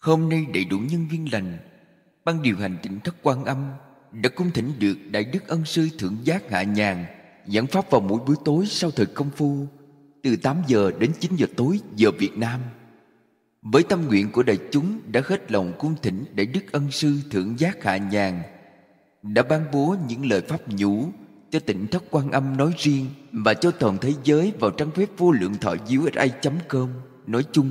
Hôm nay đầy đủ nhân viên lành Ban điều hành tỉnh thất quan âm Đã cung thỉnh được Đại Đức Ân Sư Thượng Giác Hạ Nhàn Giảng pháp vào mỗi buổi tối sau thời công phu Từ 8 giờ đến 9 giờ tối giờ Việt Nam Với tâm nguyện của đại chúng đã hết lòng cung thỉnh Đại Đức Ân Sư Thượng Giác Hạ Nhàn Đã ban bố những lời pháp nhũ cho tỉnh thất quan âm nói riêng và cho toàn thế giới vào trang web vô lượng thọ diếu com nói chung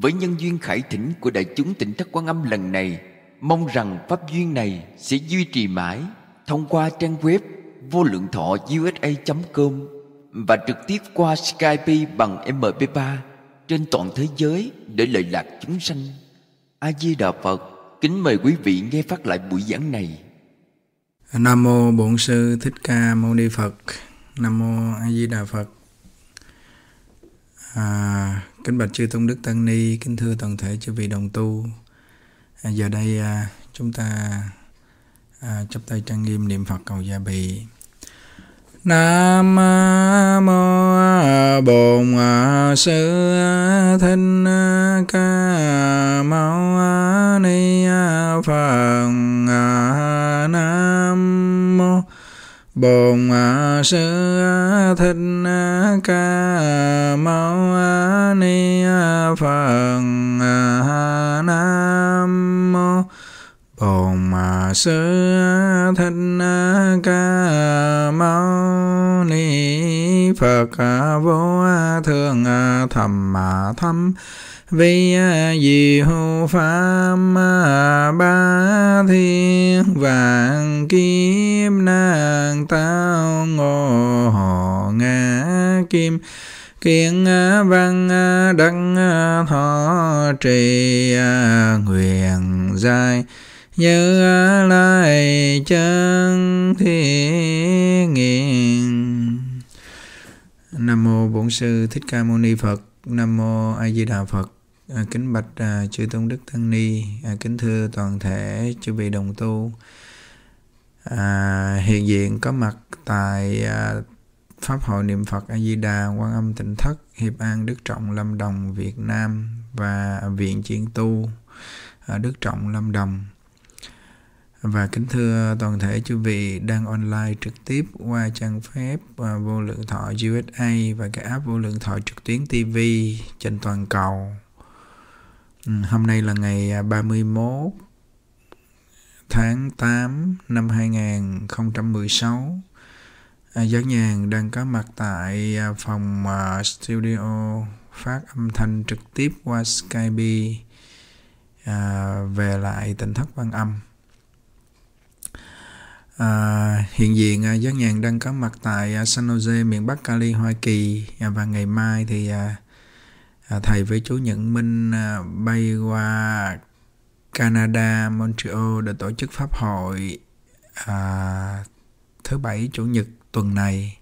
với nhân duyên khải thỉnh của đại chúng tỉnh thất quan âm lần này, mong rằng pháp duyên này sẽ duy trì mãi thông qua trang web vô lượng thọ usa.com và trực tiếp qua Skype bằng MP3 trên toàn thế giới để lợi lạc chúng sanh. A Di Đà Phật, kính mời quý vị nghe phát lại buổi giảng này. Nam mô Bổn sư Thích Ca Mâu Ni Phật. Nam mô A Di Đà Phật. À, Kính bạch chư Tôn Đức Tăng Ni, kính thưa toàn thể chư vị đồng tu. À, giờ đây à, chúng ta à, chấp tay trang nghiêm niệm Phật cầu gia bị. Nam mô Bổn Sư Thích Ca Mâu Ni Phật Nam mô Bồn à, Sư à, Thích à, Ca Mâu Ni Phật Nam ồn mà sớ thanh ca mâu ni phật vô thường thầm mà thâm vi diệu pháp ba thiên vạn kim nàng tao ngộ họ ngã kim kiến văn đăng thọ trì nguyện giai như lai chân thiên nghiền nam mô bổn sư thích ca mâu ni phật nam mô a di đà phật à, kính bạch à, chư tôn đức tăng ni à, kính thưa toàn thể chư vị đồng tu à, hiện diện có mặt tại à, pháp hội niệm phật a di đà quan âm tịnh thất hiệp an đức trọng lâm đồng việt nam và viện chuyên tu ở à, đức trọng lâm đồng và kính thưa toàn thể chư vị đang online trực tiếp qua trang web à, vô lượng thọ USA và cái app vô lượng thọ trực tuyến TV trên toàn cầu. Ừ, hôm nay là ngày 31 à, tháng 8 năm 2016. Giác nhàn đang có mặt tại à, phòng studio phát âm thanh trực tiếp qua Skype về lại tỉnh thất văn âm. À, hiện diện à, Giác Nhàn đang có mặt tại à, San Jose, miền Bắc Cali, Hoa Kỳ à, và ngày mai thì à, à, thầy với chú Nhẫn Minh à, bay qua Canada, Montreal để tổ chức pháp hội à, thứ bảy chủ nhật tuần này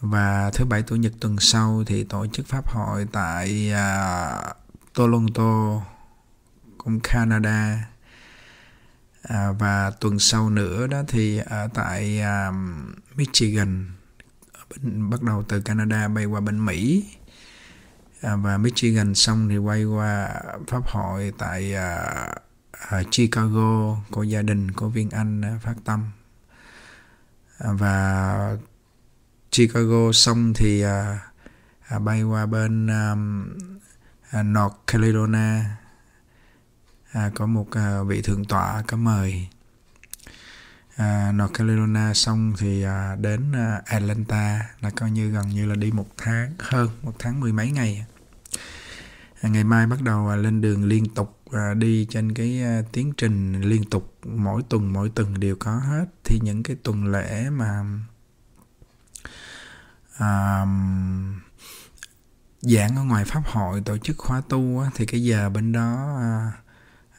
và thứ bảy chủ nhật tuần sau thì tổ chức pháp hội tại à, Toronto, cũng Canada à, và tuần sau nữa đó thì ở à, tại à, Michigan bắt đầu từ Canada bay qua bên Mỹ à, và Michigan xong thì quay qua pháp hội tại à, à Chicago của gia đình của Viên Anh à, phát tâm à, và Chicago xong thì à, bay qua bên um, North Carolina à, có một à, vị thượng tọa có mời à, North Carolina xong thì à, đến à, Atlanta là coi như gần như là đi một tháng hơn một tháng mười mấy ngày à, ngày mai bắt đầu à, lên đường liên tục à, đi trên cái à, tiến trình liên tục mỗi tuần mỗi tuần đều có hết thì những cái tuần lễ mà à, giảng ở ngoài pháp hội tổ chức khóa tu á, thì cái giờ bên đó à,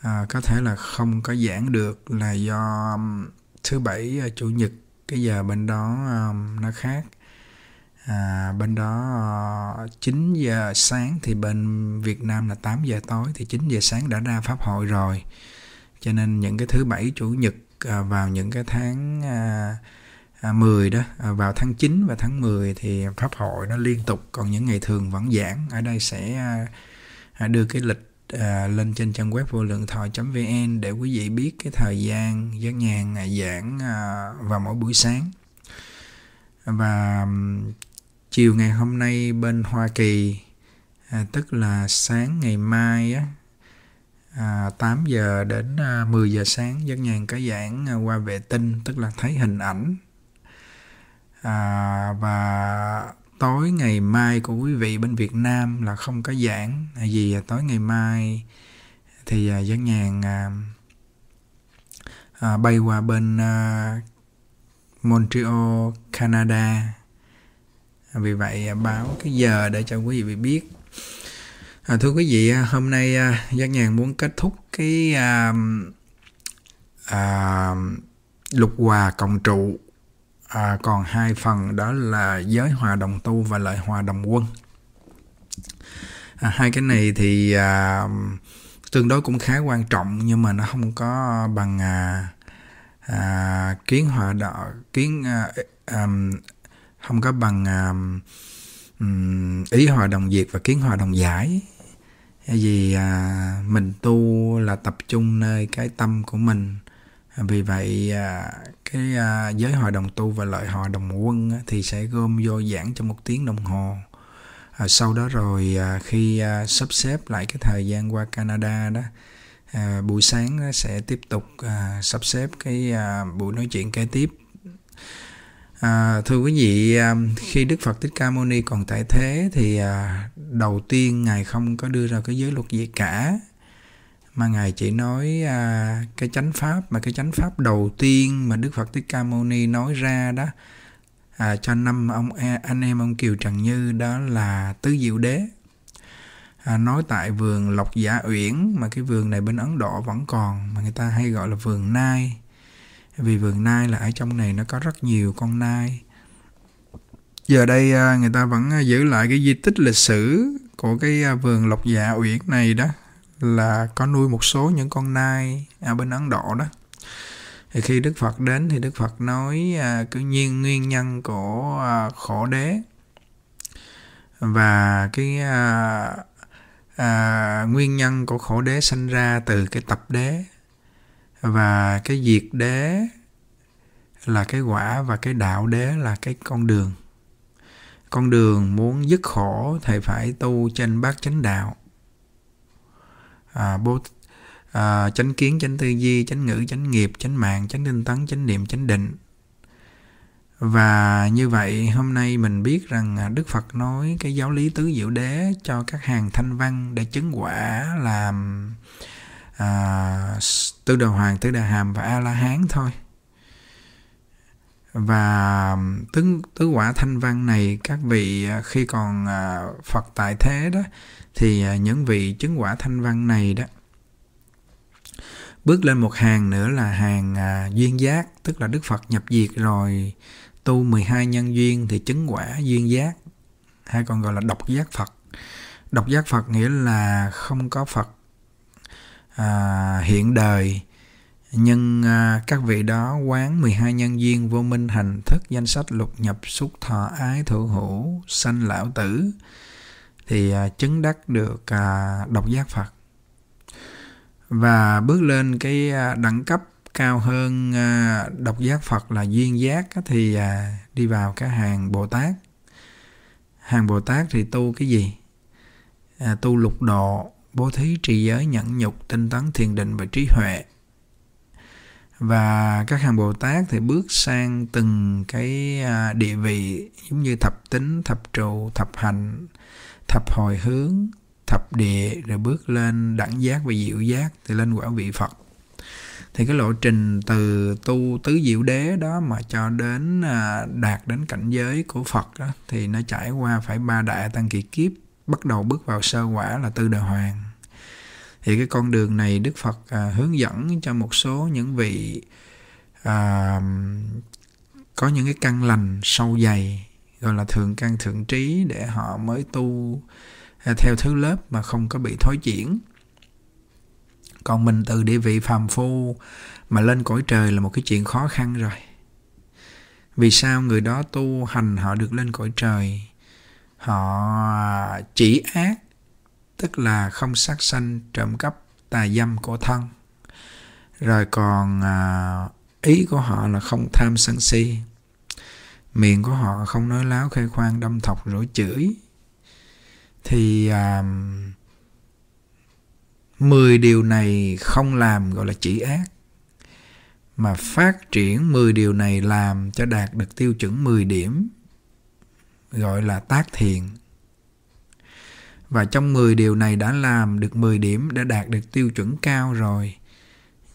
à, có thể là không có giảng được là do um, thứ bảy uh, chủ nhật cái giờ bên đó um, nó khác à, bên đó uh, ờ, 9 giờ sáng thì bên Việt Nam là 8 giờ tối thì 9 giờ sáng đã ra pháp hội rồi cho nên những cái thứ bảy chủ nhật à, vào những cái tháng à, à, 10 đó à, vào tháng 9 và tháng 10 thì pháp hội nó liên tục còn những ngày thường vẫn giảng ở đây sẽ à, à đưa cái lịch à, lên trên trang web vô lượng thọ vn để quý vị biết cái thời gian giác nhàn giảng à, vào mỗi buổi sáng và chiều ngày hôm nay bên hoa kỳ à, tức là sáng ngày mai á, à, 8 giờ đến 10 à, giờ sáng dân nhàn cái giảng à, qua vệ tinh tức là thấy hình ảnh à, và tối ngày mai của quý vị bên Việt Nam là không có giảng vì à, tối ngày mai thì à, dân nhàn à, à, bay qua bên à, Montreal, Canada vì vậy à, báo cái giờ để cho quý vị biết à, thưa quý vị hôm nay dân nhàn muốn kết thúc cái à, à, lục hòa cộng trụ à, còn hai phần đó là giới hòa đồng tu và lợi hòa đồng quân à, hai cái này thì à, tương đối cũng khá quan trọng nhưng mà nó không có bằng à, à, kiến hòa đạo kiến à, à, không có bằng à, ý hòa đồng diệt và kiến hòa đồng giải vì à, mình tu là tập trung nơi cái tâm của mình vì vậy à, cái à, giới hòa đồng tu và lợi hòa đồng quân á, thì sẽ gom vô giảng trong một tiếng đồng hồ à, sau đó rồi à, khi à, sắp xếp lại cái thời gian qua Canada đó à, buổi sáng nó sẽ tiếp tục à, sắp xếp cái à, buổi nói chuyện kế tiếp à, thưa quý vị à, khi Đức Phật Thích Ca Mâu Ni còn tại thế thì à, đầu tiên ngài không có đưa ra cái giới luật gì cả mà ngài chỉ nói à, cái chánh pháp mà cái chánh pháp đầu tiên mà đức phật thích ca mâu ni nói ra đó à, cho năm ông e, anh em ông kiều trần như đó là tứ diệu đế à, nói tại vườn lộc giả uyển mà cái vườn này bên ấn độ vẫn còn mà người ta hay gọi là vườn nai vì vườn nai là ở trong này nó có rất nhiều con nai giờ đây à, người ta vẫn à, giữ lại cái di tích lịch sử của cái à, vườn lộc dạ uyển này đó là có nuôi một số những con nai ở à, bên Ấn Độ đó thì khi Đức Phật đến thì Đức Phật nói à, cứ nhiên nguyên nhân của à, khổ đế và cái à, à, nguyên nhân của khổ đế sinh ra từ cái tập đế và cái diệt đế là cái quả và cái đạo đế là cái con đường con đường muốn dứt khổ thì phải tu trên bát chánh đạo à, bố à, chánh kiến chánh tư duy chánh ngữ chánh nghiệp chánh mạng chánh tinh tấn chánh niệm chánh định và như vậy hôm nay mình biết rằng à, đức phật nói cái giáo lý tứ diệu đế cho các hàng thanh văn để chứng quả làm à, tứ đầu hoàng tứ đà hàm và a la hán thôi và tứ tứ quả thanh văn này các vị à, khi còn à, phật tại thế đó thì à, những vị chứng quả thanh văn này đó bước lên một hàng nữa là hàng duyên giác tức là đức phật nhập diệt rồi tu 12 nhân duyên thì chứng quả duyên giác hay còn gọi là độc giác phật độc giác phật nghĩa là không có phật à, hiện đời nhưng à, các vị đó quán 12 nhân duyên vô minh hành thức danh sách lục nhập xúc thọ ái thượng hữu sanh lão tử thì à, chứng đắc được à, độc giác Phật và bước lên cái à, đẳng cấp cao hơn à, độc giác Phật là duyên giác thì à, đi vào cái hàng Bồ Tát hàng Bồ Tát thì tu cái gì à, tu lục độ bố thí trì giới nhẫn nhục tinh tấn thiền định và trí huệ và các hàng bồ tát thì bước sang từng cái à, địa vị giống như thập tính thập trụ thập hành thập hồi hướng thập địa rồi bước lên đẳng giác và diệu giác thì lên quả vị phật thì cái lộ trình từ tu tứ diệu đế đó mà cho đến à, đạt đến cảnh giới của phật đó, thì nó trải qua phải ba đại tăng kỳ kiếp bắt đầu bước vào sơ quả là tư đà hoàng thì cái con đường này đức phật à, hướng dẫn cho một số những vị à, có những cái căn lành sâu dày gọi là thượng căn thượng trí để họ mới tu à, theo thứ lớp mà không có bị thối chuyển còn mình từ địa vị phàm phu mà lên cõi trời là một cái chuyện khó khăn rồi vì sao người đó tu hành họ được lên cõi trời họ à, chỉ ác tức là không sát sanh trộm cắp tà dâm của thân rồi còn à, ý của họ là không tham sân si miệng của họ không nói láo khê khoan đâm thọc rủa chửi thì à, 10 điều này không làm gọi là chỉ ác mà phát triển 10 điều này làm cho đạt được tiêu chuẩn 10 điểm gọi là tác thiện và trong 10 điều này đã làm được 10 điểm đã đạt được tiêu chuẩn cao rồi.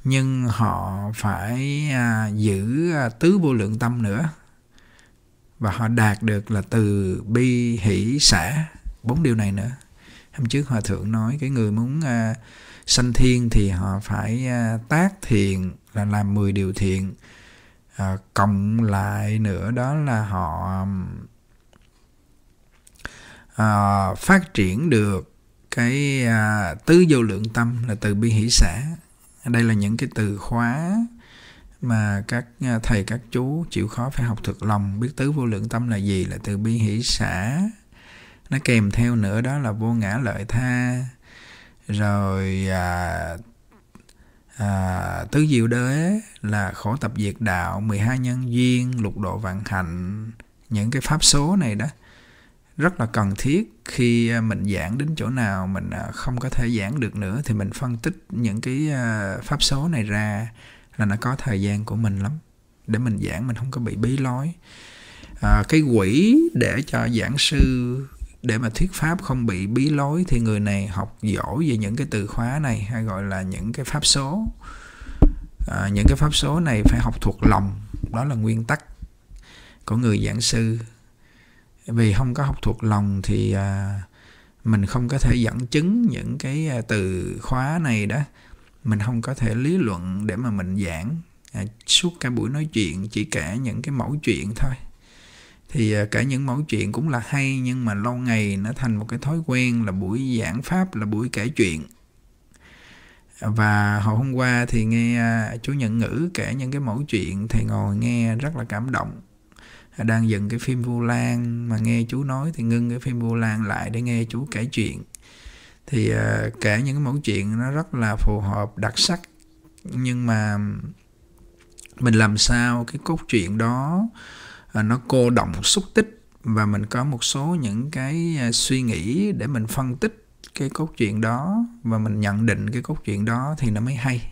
Nhưng họ phải à, giữ à, tứ vô lượng tâm nữa. Và họ đạt được là từ bi, hỷ, xả bốn điều này nữa. Hôm trước Hòa Thượng nói cái người muốn à, sanh thiên thì họ phải à, tác thiện là làm 10 điều thiện. À, cộng lại nữa đó là họ à, phát triển được cái à, tứ vô lượng tâm là từ bi hỷ xã đây là những cái từ khóa mà các à, thầy các chú chịu khó phải học thực lòng biết tứ vô lượng tâm là gì là từ bi hỷ xã nó kèm theo nữa đó là vô ngã lợi tha rồi à, à, tứ diệu đế là khổ tập diệt đạo 12 nhân duyên lục độ vạn hạnh những cái pháp số này đó rất là cần thiết khi à, mình giảng đến chỗ nào mình à, không có thể giảng được nữa thì mình phân tích những cái à, pháp số này ra là nó có thời gian của mình lắm để mình giảng mình không có bị bí lối à, cái quỹ để cho giảng sư để mà thuyết pháp không bị bí lối thì người này học giỏi về những cái từ khóa này hay gọi là những cái pháp số à, những cái pháp số này phải học thuộc lòng đó là nguyên tắc của người giảng sư vì không có học thuộc lòng thì à, mình không có thể dẫn chứng những cái à, từ khóa này đó mình không có thể lý luận để mà mình giảng à, suốt cả buổi nói chuyện chỉ kể những cái mẫu chuyện thôi thì cả những mẫu chuyện cũng là hay nhưng mà lâu ngày nó thành một cái thói quen là buổi giảng pháp là buổi kể chuyện và hồi hôm qua thì nghe chú nhận ngữ kể những cái mẫu chuyện thì ngồi nghe rất là cảm động đang dừng cái phim Vu Lan mà nghe chú nói thì ngưng cái phim Vu Lan lại để nghe chú kể chuyện thì uh, kể những cái mẫu chuyện nó rất là phù hợp đặc sắc nhưng mà mình làm sao cái cốt truyện đó uh, nó cô động xúc tích và mình có một số những cái ờ, suy nghĩ để mình phân tích cái cốt truyện đó và mình nhận định cái cốt truyện đó thì nó mới hay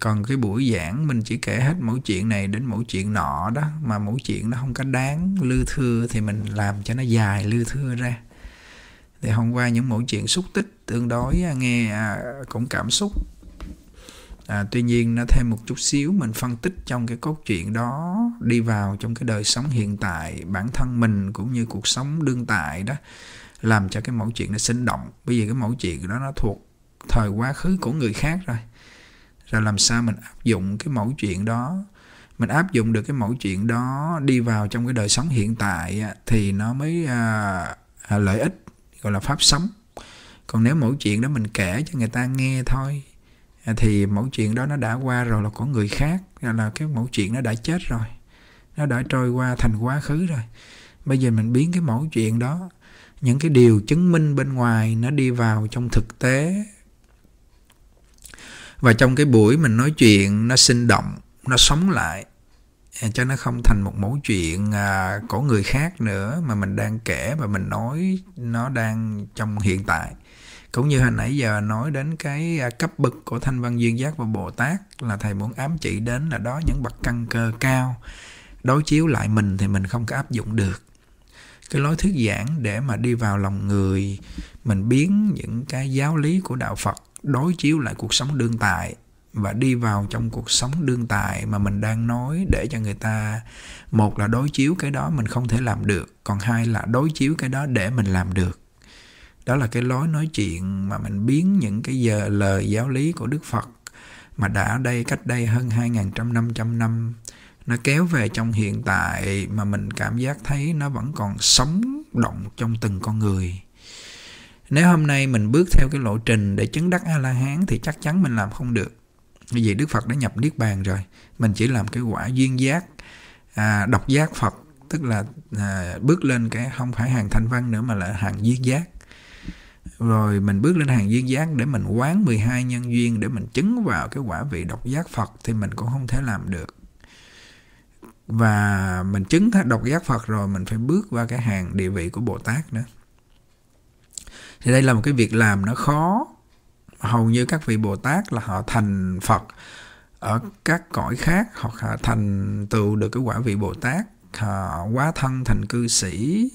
còn cái buổi giảng mình chỉ kể hết mỗi chuyện này đến mỗi chuyện nọ đó mà mỗi chuyện nó không có đáng lư thưa thì mình làm cho nó dài lư thưa ra thì hôm qua những mỗi chuyện xúc tích tương đối à, nghe à, cũng cảm xúc à, tuy nhiên nó thêm một chút xíu mình phân tích trong cái cốt truyện đó đi vào trong cái đời sống hiện tại bản thân mình cũng như cuộc sống đương tại đó làm cho cái mẫu chuyện nó sinh động bây giờ cái mẫu chuyện đó nó thuộc thời quá khứ của người khác rồi rồi làm sao mình áp dụng cái mẫu chuyện đó mình áp dụng được cái mẫu chuyện đó đi vào trong cái đời sống hiện tại thì nó mới à, à, lợi ích gọi là pháp sống còn nếu mẫu chuyện đó mình kể cho người ta nghe thôi à, thì mẫu chuyện đó nó đã qua rồi là của người khác là, là cái mẫu chuyện nó đã chết rồi nó đã trôi qua thành quá khứ rồi bây giờ mình biến cái mẫu chuyện đó những cái điều chứng minh bên ngoài nó đi vào trong thực tế và trong cái buổi mình nói chuyện nó sinh động nó sống lại à, cho nó không thành một mẫu chuyện à, của người khác nữa mà mình đang kể và mình nói nó đang trong hiện tại cũng như hồi nãy giờ nói đến cái à, cấp bậc của thanh văn duyên giác và bồ tát là thầy muốn ám chỉ đến là đó những bậc căn cơ cao đối chiếu lại mình thì mình không có áp dụng được cái lối thuyết giảng để mà đi vào lòng người mình biến những cái giáo lý của đạo phật đối chiếu lại cuộc sống đương tại và đi vào trong cuộc sống đương tại mà mình đang nói để cho người ta một là đối chiếu cái đó mình không thể làm được còn hai là đối chiếu cái đó để mình làm được đó là cái lối nói chuyện mà mình biến những cái giờ lời giáo lý của đức phật mà đã đây cách đây hơn hai năm trăm năm nó kéo về trong hiện tại mà mình cảm giác thấy nó vẫn còn sống động trong từng con người nếu hôm nay mình bước theo cái lộ trình để chứng đắc A-la-hán thì chắc chắn mình làm không được. Vì Đức Phật đã nhập Niết Bàn rồi. Mình chỉ làm cái quả duyên giác, à, độc giác Phật. Tức là à, bước lên cái không phải hàng thanh văn nữa mà là hàng duyên giác. Rồi mình bước lên hàng duyên giác để mình quán 12 nhân duyên để mình chứng vào cái quả vị độc giác Phật thì mình cũng không thể làm được và mình chứng độc giác Phật rồi mình phải bước qua cái hàng địa vị của Bồ Tát nữa thì đây là một cái việc làm nó khó hầu như các vị bồ tát là họ thành phật ở các cõi khác hoặc họ thành tựu được cái quả vị bồ tát họ quá thân thành cư sĩ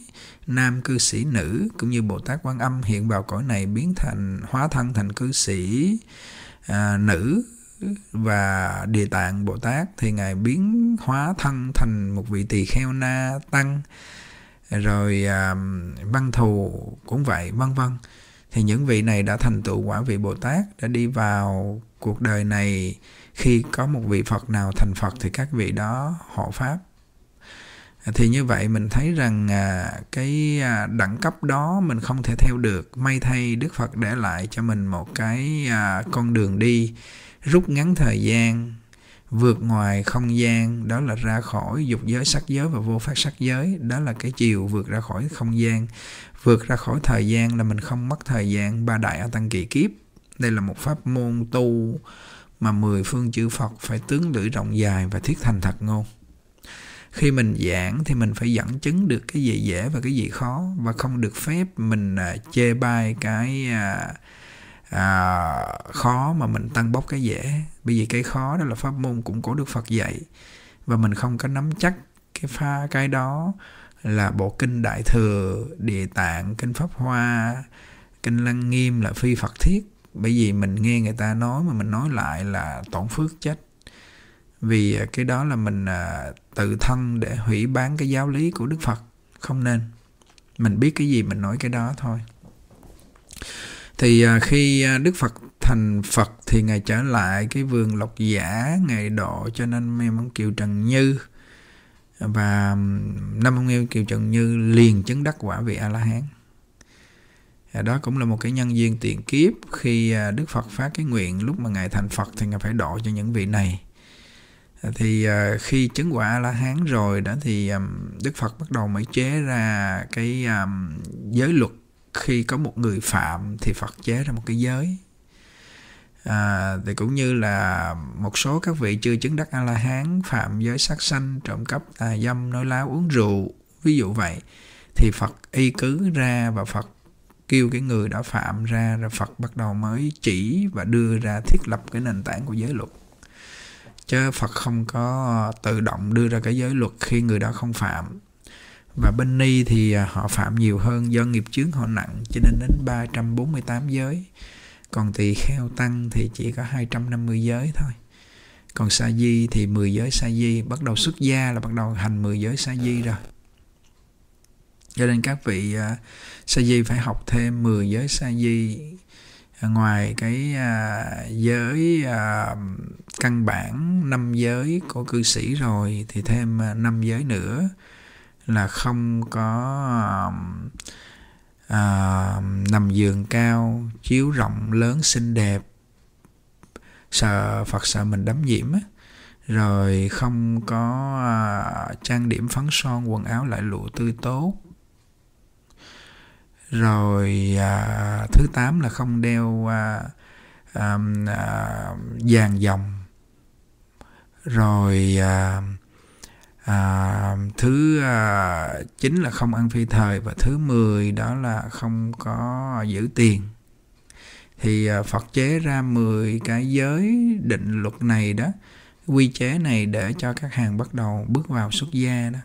nam cư sĩ nữ cũng như bồ tát quan âm hiện vào cõi này biến thành hóa thân thành cư sĩ à, nữ và địa tạng bồ tát thì ngài biến hóa thân thành một vị tỳ kheo na tăng rồi à, văn thù cũng vậy vân vân thì những vị này đã thành tựu quả vị bồ tát đã đi vào cuộc đời này khi có một vị phật nào thành phật thì các vị đó hộ pháp thì như vậy mình thấy rằng à, cái à, đẳng cấp đó mình không thể theo được may thay đức phật để lại cho mình một cái à, con đường đi rút ngắn thời gian vượt ngoài không gian đó là ra khỏi dục giới sắc giới và vô phát sắc giới đó là cái chiều vượt ra khỏi không gian vượt ra khỏi thời gian là mình không mất thời gian ba đại ở tăng kỳ kiếp đây là một pháp môn tu mà mười phương chư Phật phải tướng lưỡi rộng dài và thiết thành thật ngôn. Khi mình giảng thì mình phải dẫn chứng được cái gì dễ và cái gì khó và không được phép mình à, chê bai cái à, à, khó mà mình tăng bốc cái dễ bởi vì cái khó đó là pháp môn cũng có được phật dạy và mình không có nắm chắc cái pha cái đó là bộ kinh đại thừa địa tạng kinh pháp hoa kinh lăng nghiêm là phi phật thiết bởi vì mình nghe người ta nói mà mình nói lại là tổn phước chết vì à, cái đó là mình à, tự thân để hủy bán cái giáo lý của đức phật không nên mình biết cái gì mình nói cái đó thôi thì à, khi à, đức phật thành phật thì ngài trở lại cái vườn lộc giả ngài độ cho nên em ông kiều trần như và năm ông yêu kiều trần như liền chứng đắc quả vị a la hán à, đó cũng là một cái nhân duyên tiền kiếp khi đức phật phát cái nguyện lúc mà ngài thành phật thì ngài phải độ cho những vị này thì khi chứng quả a la hán rồi đó thì đức phật bắt đầu mới chế ra cái giới luật khi có một người phạm thì phật chế ra một cái giới à, thì cũng như là một số các vị chưa chứng đắc a la hán phạm giới sát sanh trộm cắp tà dâm nói láo uống rượu ví dụ vậy thì phật y cứ ra và phật kêu cái người đã phạm ra rồi phật bắt đầu mới chỉ và đưa ra thiết lập cái nền tảng của giới luật chứ phật không có tự động đưa ra cái giới luật khi người đó không phạm và bên ni thì à, họ phạm nhiều hơn do nghiệp chướng họ nặng cho nên đến 348 giới còn tỳ kheo tăng thì chỉ có 250 giới thôi còn sa di thì 10 giới sa di bắt đầu xuất gia là bắt đầu hành 10 giới sa di rồi cho nên các vị uh, sa di phải học thêm 10 giới sa di à, ngoài cái uh, giới uh, căn bản năm giới của cư sĩ rồi thì thêm năm giới nữa là không có à, nằm giường cao chiếu rộng lớn xinh đẹp sợ phật sợ mình đắm nhiễm á rồi không có à, trang điểm phấn son quần áo lại lụa tươi tốt rồi à, thứ tám là không đeo à, à, à, vàng dòng rồi à, à, thứ à, chính là không ăn phi thời và thứ 10 đó là không có giữ tiền thì à, Phật chế ra 10 cái giới định luật này đó quy chế này để cho các hàng bắt đầu bước vào xuất gia đó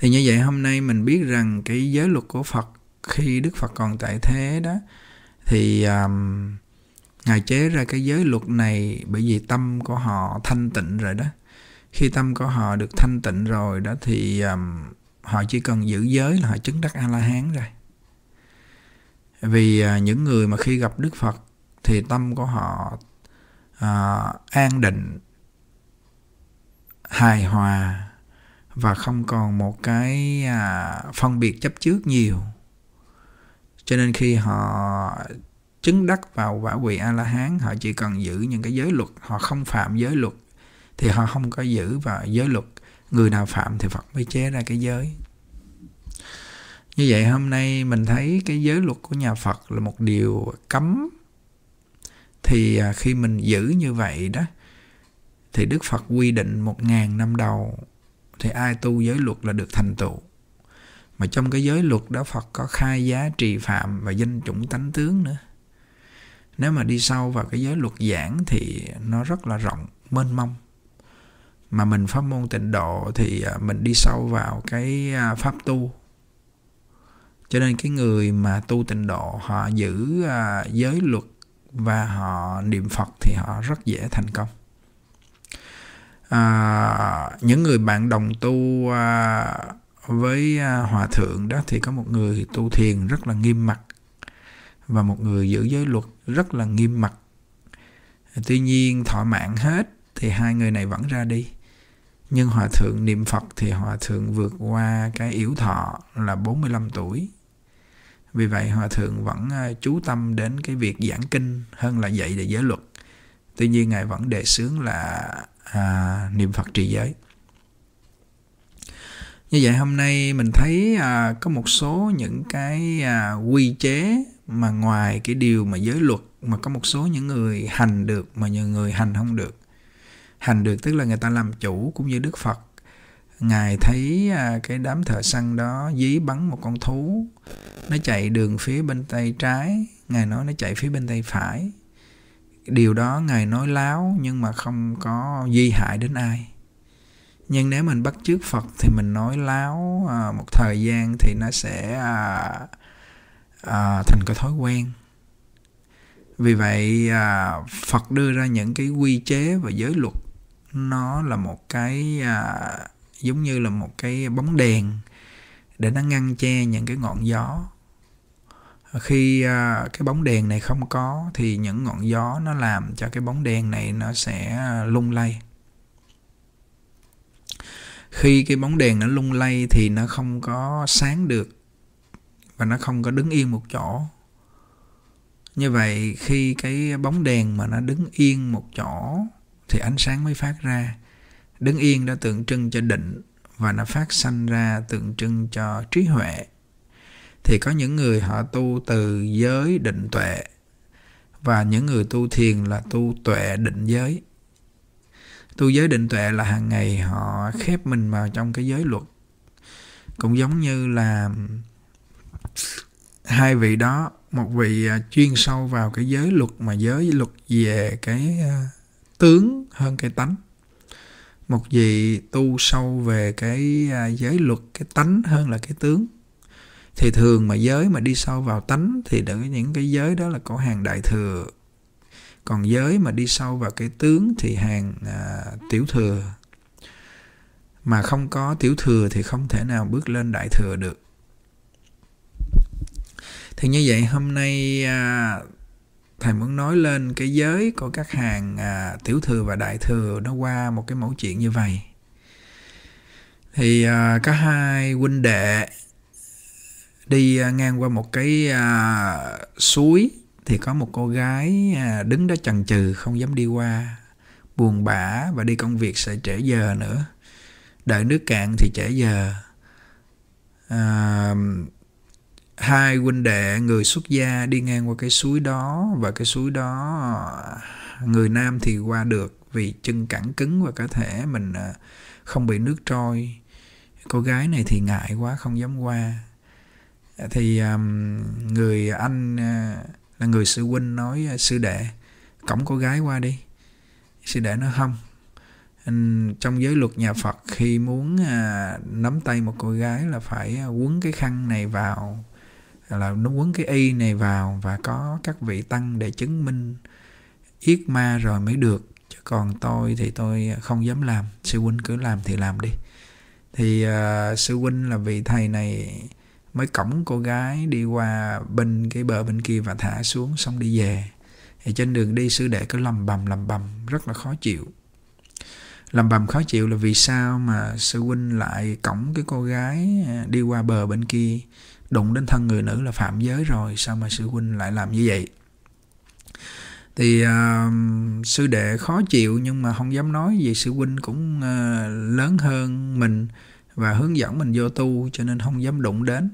thì như vậy hôm nay mình biết rằng cái giới luật của Phật khi Đức Phật còn tại thế đó thì um, ngài chế ra cái giới luật này bởi vì tâm của họ thanh tịnh rồi đó khi tâm của họ được thanh tịnh rồi đó thì um, họ chỉ cần giữ giới là họ chứng đắc a la hán rồi vì uh, những người mà khi gặp đức phật thì tâm của họ uh, an định hài hòa và không còn một cái uh, phân biệt chấp trước nhiều cho nên khi họ chứng đắc vào quả vị a la hán họ chỉ cần giữ những cái giới luật họ không phạm giới luật thì họ không có giữ vào giới luật người nào phạm thì phật mới chế ra cái giới như vậy hôm nay mình thấy cái giới luật của nhà phật là một điều cấm thì à, khi mình giữ như vậy đó thì đức phật quy định một ngàn năm đầu thì ai tu giới luật là được thành tựu mà trong cái giới luật đó phật có khai giá trì phạm và danh chủng tánh tướng nữa nếu mà đi sâu vào cái giới luật giảng thì nó rất là rộng mênh mông mà mình pháp môn tịnh độ thì à, mình đi sâu vào cái à, pháp tu cho nên cái người mà tu tịnh độ họ giữ à, giới luật và họ niệm phật thì họ rất dễ thành công à, những người bạn đồng tu với hòa thượng đó thì có một người tu thiền rất là nghiêm mặt và một người giữ giới luật rất là nghiêm mặt tuy nhiên thọ mạng hết thì hai người này vẫn ra đi nhưng hòa thượng niệm Phật thì hòa thượng vượt qua cái yếu thọ là 45 tuổi. Vì vậy hòa thượng vẫn à, chú tâm đến cái việc giảng kinh hơn là dạy để giới luật. Tuy nhiên ngài vẫn đề xướng là à, niệm Phật trì giới. Như vậy hôm nay mình thấy à, có một số những cái à, quy chế mà ngoài cái điều mà giới luật mà có một số những người hành được mà nhiều người hành không được hành được tức là người ta làm chủ cũng như đức phật ngài thấy à, cái đám thợ săn đó dí bắn một con thú nó chạy đường phía bên tay trái ngài nói nó chạy phía bên tay phải điều đó ngài nói láo nhưng mà không có di hại đến ai nhưng nếu mình bắt chước phật thì mình nói láo à, một thời gian thì nó sẽ à, thành cái thói quen vì vậy phật đưa ra những cái quy chế và giới luật nó là một cái à, giống như là một cái bóng đèn để nó ngăn che những cái ngọn gió khi à, cái bóng đèn này không có thì những ngọn gió nó làm cho cái bóng đèn này nó sẽ à, lung lay khi cái bóng đèn nó lung lay thì nó không có sáng được và nó không có đứng yên một chỗ như vậy khi cái bóng đèn mà nó đứng yên một chỗ thì ánh sáng mới phát ra đứng yên đã tượng trưng cho định và nó phát sanh ra tượng trưng cho trí huệ thì có những người họ tu từ giới định tuệ và những người tu thiền là tu tuệ định giới tu giới định tuệ là hàng ngày họ khép mình vào trong cái giới luật cũng giống như là hai vị đó một vị à, chuyên sâu vào cái giới luật mà giới luật về cái à, tướng hơn cái tánh một vị tu sâu về cái à, giới luật cái tánh hơn là cái tướng thì thường mà giới mà đi sâu vào tánh thì đỡ những cái giới đó là có hàng đại thừa còn giới mà đi sâu vào cái tướng thì hàng à, tiểu thừa mà không có tiểu thừa thì không thể nào bước lên đại thừa được thì như vậy hôm nay à, thầy muốn nói lên cái giới của các hàng à, tiểu thừa và đại thừa nó qua một cái mẫu chuyện như vậy thì à, có hai huynh đệ đi à, ngang qua một cái à, suối thì có một cô gái à, đứng đó chần chừ không dám đi qua buồn bã và đi công việc sẽ trễ giờ nữa đợi nước cạn thì trễ giờ à, hai huynh đệ người xuất gia đi ngang qua cái suối đó và cái suối đó người nam thì qua được vì chân cẳng cứng và có thể mình à, không bị nước trôi cô gái này thì ngại quá không dám qua à, thì người anh à, là người sư huynh nói sư đệ cổng cô gái qua đi sư đệ nó không trong giới luật nhà Phật khi muốn nắm tay một cô gái là phải quấn cái khăn này vào là nó quấn cái y này vào và có các vị tăng để chứng minh yết ma rồi mới được chứ còn tôi thì tôi không dám làm sư huynh cứ làm thì làm đi thì uh, sư huynh là vị thầy này mới cõng cô gái đi qua bên cái bờ bên kia và thả xuống xong đi về thì trên đường đi sư đệ cứ lầm bầm lầm bầm rất là khó chịu lầm bầm khó chịu là vì sao mà sư huynh lại cõng cái cô gái à, đi qua bờ bên kia đụng đến thân người nữ là phạm giới rồi sao mà sư huynh lại làm như vậy thì uh, sư đệ khó chịu nhưng mà không dám nói vì sư huynh cũng uh, lớn hơn mình và hướng dẫn mình vô tu cho nên không dám đụng đến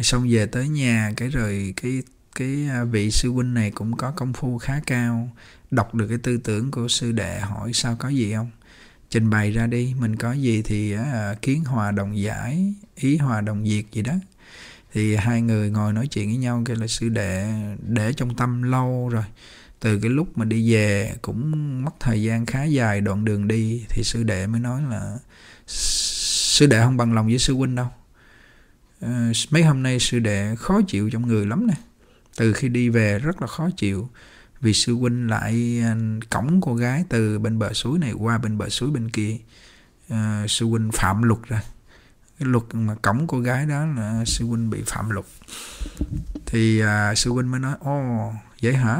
xong về tới nhà cái rồi cái cái à, vị sư huynh này cũng có công phu khá cao đọc được cái tư tưởng của sư đệ hỏi sao có gì không trình bày ra đi mình có gì thì uh, kiến hòa đồng giải ý hòa đồng diệt gì đó thì hai người ngồi nói chuyện với nhau kêu là sư đệ để trong tâm lâu rồi từ cái lúc mà đi về cũng mất thời gian khá dài đoạn đường đi thì sư đệ mới nói là sư đệ không bằng lòng với sư huynh đâu ờ, mấy hôm nay sư đệ khó chịu trong người lắm nè từ khi đi về rất là khó chịu vì sư huynh lại ờ, cõng cô gái từ bên bờ suối này qua bên bờ suối bên kia ờ, sư huynh phạm luật rồi cái luật mà cổng cô gái đó là sư huynh bị phạm luật thì à, sư huynh mới nói ô oh, vậy hả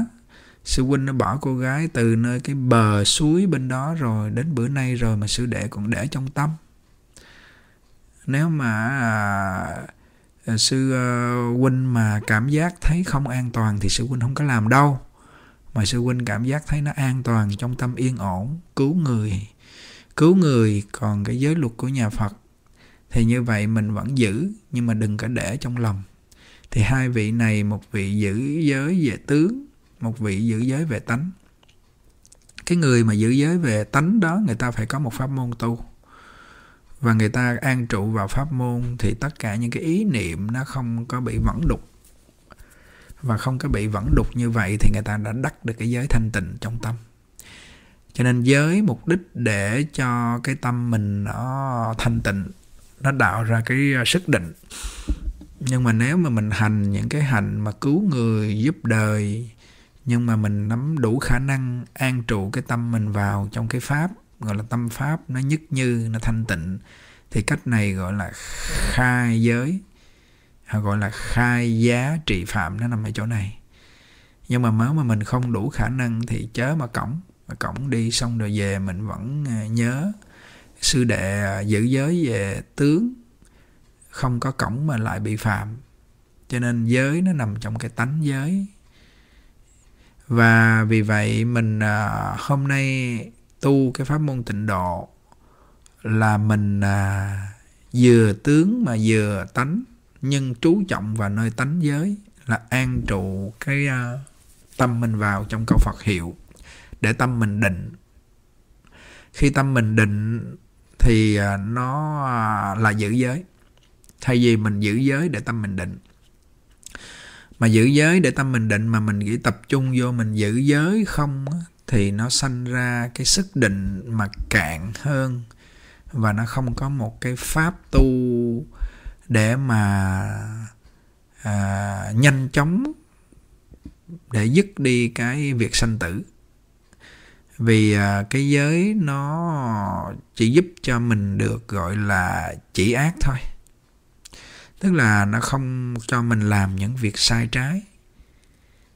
sư huynh nó bỏ cô gái từ nơi cái bờ suối bên đó rồi đến bữa nay rồi mà sư đệ cũng để trong tâm nếu mà à, sư à, huynh mà cảm giác thấy không an toàn thì sư huynh không có làm đâu mà sư huynh cảm giác thấy nó an toàn trong tâm yên ổn cứu người cứu người còn cái giới luật của nhà phật thì như vậy mình vẫn giữ nhưng mà đừng có để trong lòng thì hai vị này một vị giữ giới về tướng một vị giữ giới về tánh cái người mà giữ giới về tánh đó người ta phải có một pháp môn tu và người ta an trụ vào pháp môn thì tất cả những cái ý niệm nó không có bị vẫn đục và không có bị vẫn đục như vậy thì người ta đã đắc được cái giới thanh tịnh trong tâm cho nên giới mục đích để cho cái tâm mình nó thanh tịnh nó tạo ra cái à, sức định nhưng mà nếu mà mình hành những cái hành mà cứu người giúp đời nhưng mà mình nắm đủ khả năng an trụ cái tâm mình vào trong cái pháp gọi là tâm pháp nó nhất như nó thanh tịnh thì cách này gọi là khai giới à, gọi là khai giá trị phạm nó nằm ở chỗ này nhưng mà nếu mà mình không đủ khả năng thì chớ mà cổng mà cổng đi xong rồi về mình vẫn à, nhớ sư đệ giữ giới về tướng không có cổng mà lại bị phạm cho nên giới nó nằm trong cái tánh giới và vì vậy mình à, hôm nay tu cái pháp môn tịnh độ là mình à, vừa tướng mà vừa tánh nhưng chú trọng vào nơi tánh giới là an trụ cái à, tâm mình vào trong câu Phật hiệu để tâm mình định khi tâm mình định thì à, nó à, là giữ giới thay vì mình giữ giới để tâm mình định mà giữ giới để tâm mình định mà mình chỉ tập trung vô mình giữ giới không thì nó sanh ra cái sức định mà cạn hơn và nó không có một cái pháp tu để mà à, nhanh chóng để dứt đi cái việc sanh tử vì à, cái giới nó chỉ giúp cho mình được gọi là chỉ ác thôi tức là nó không cho mình làm những việc sai trái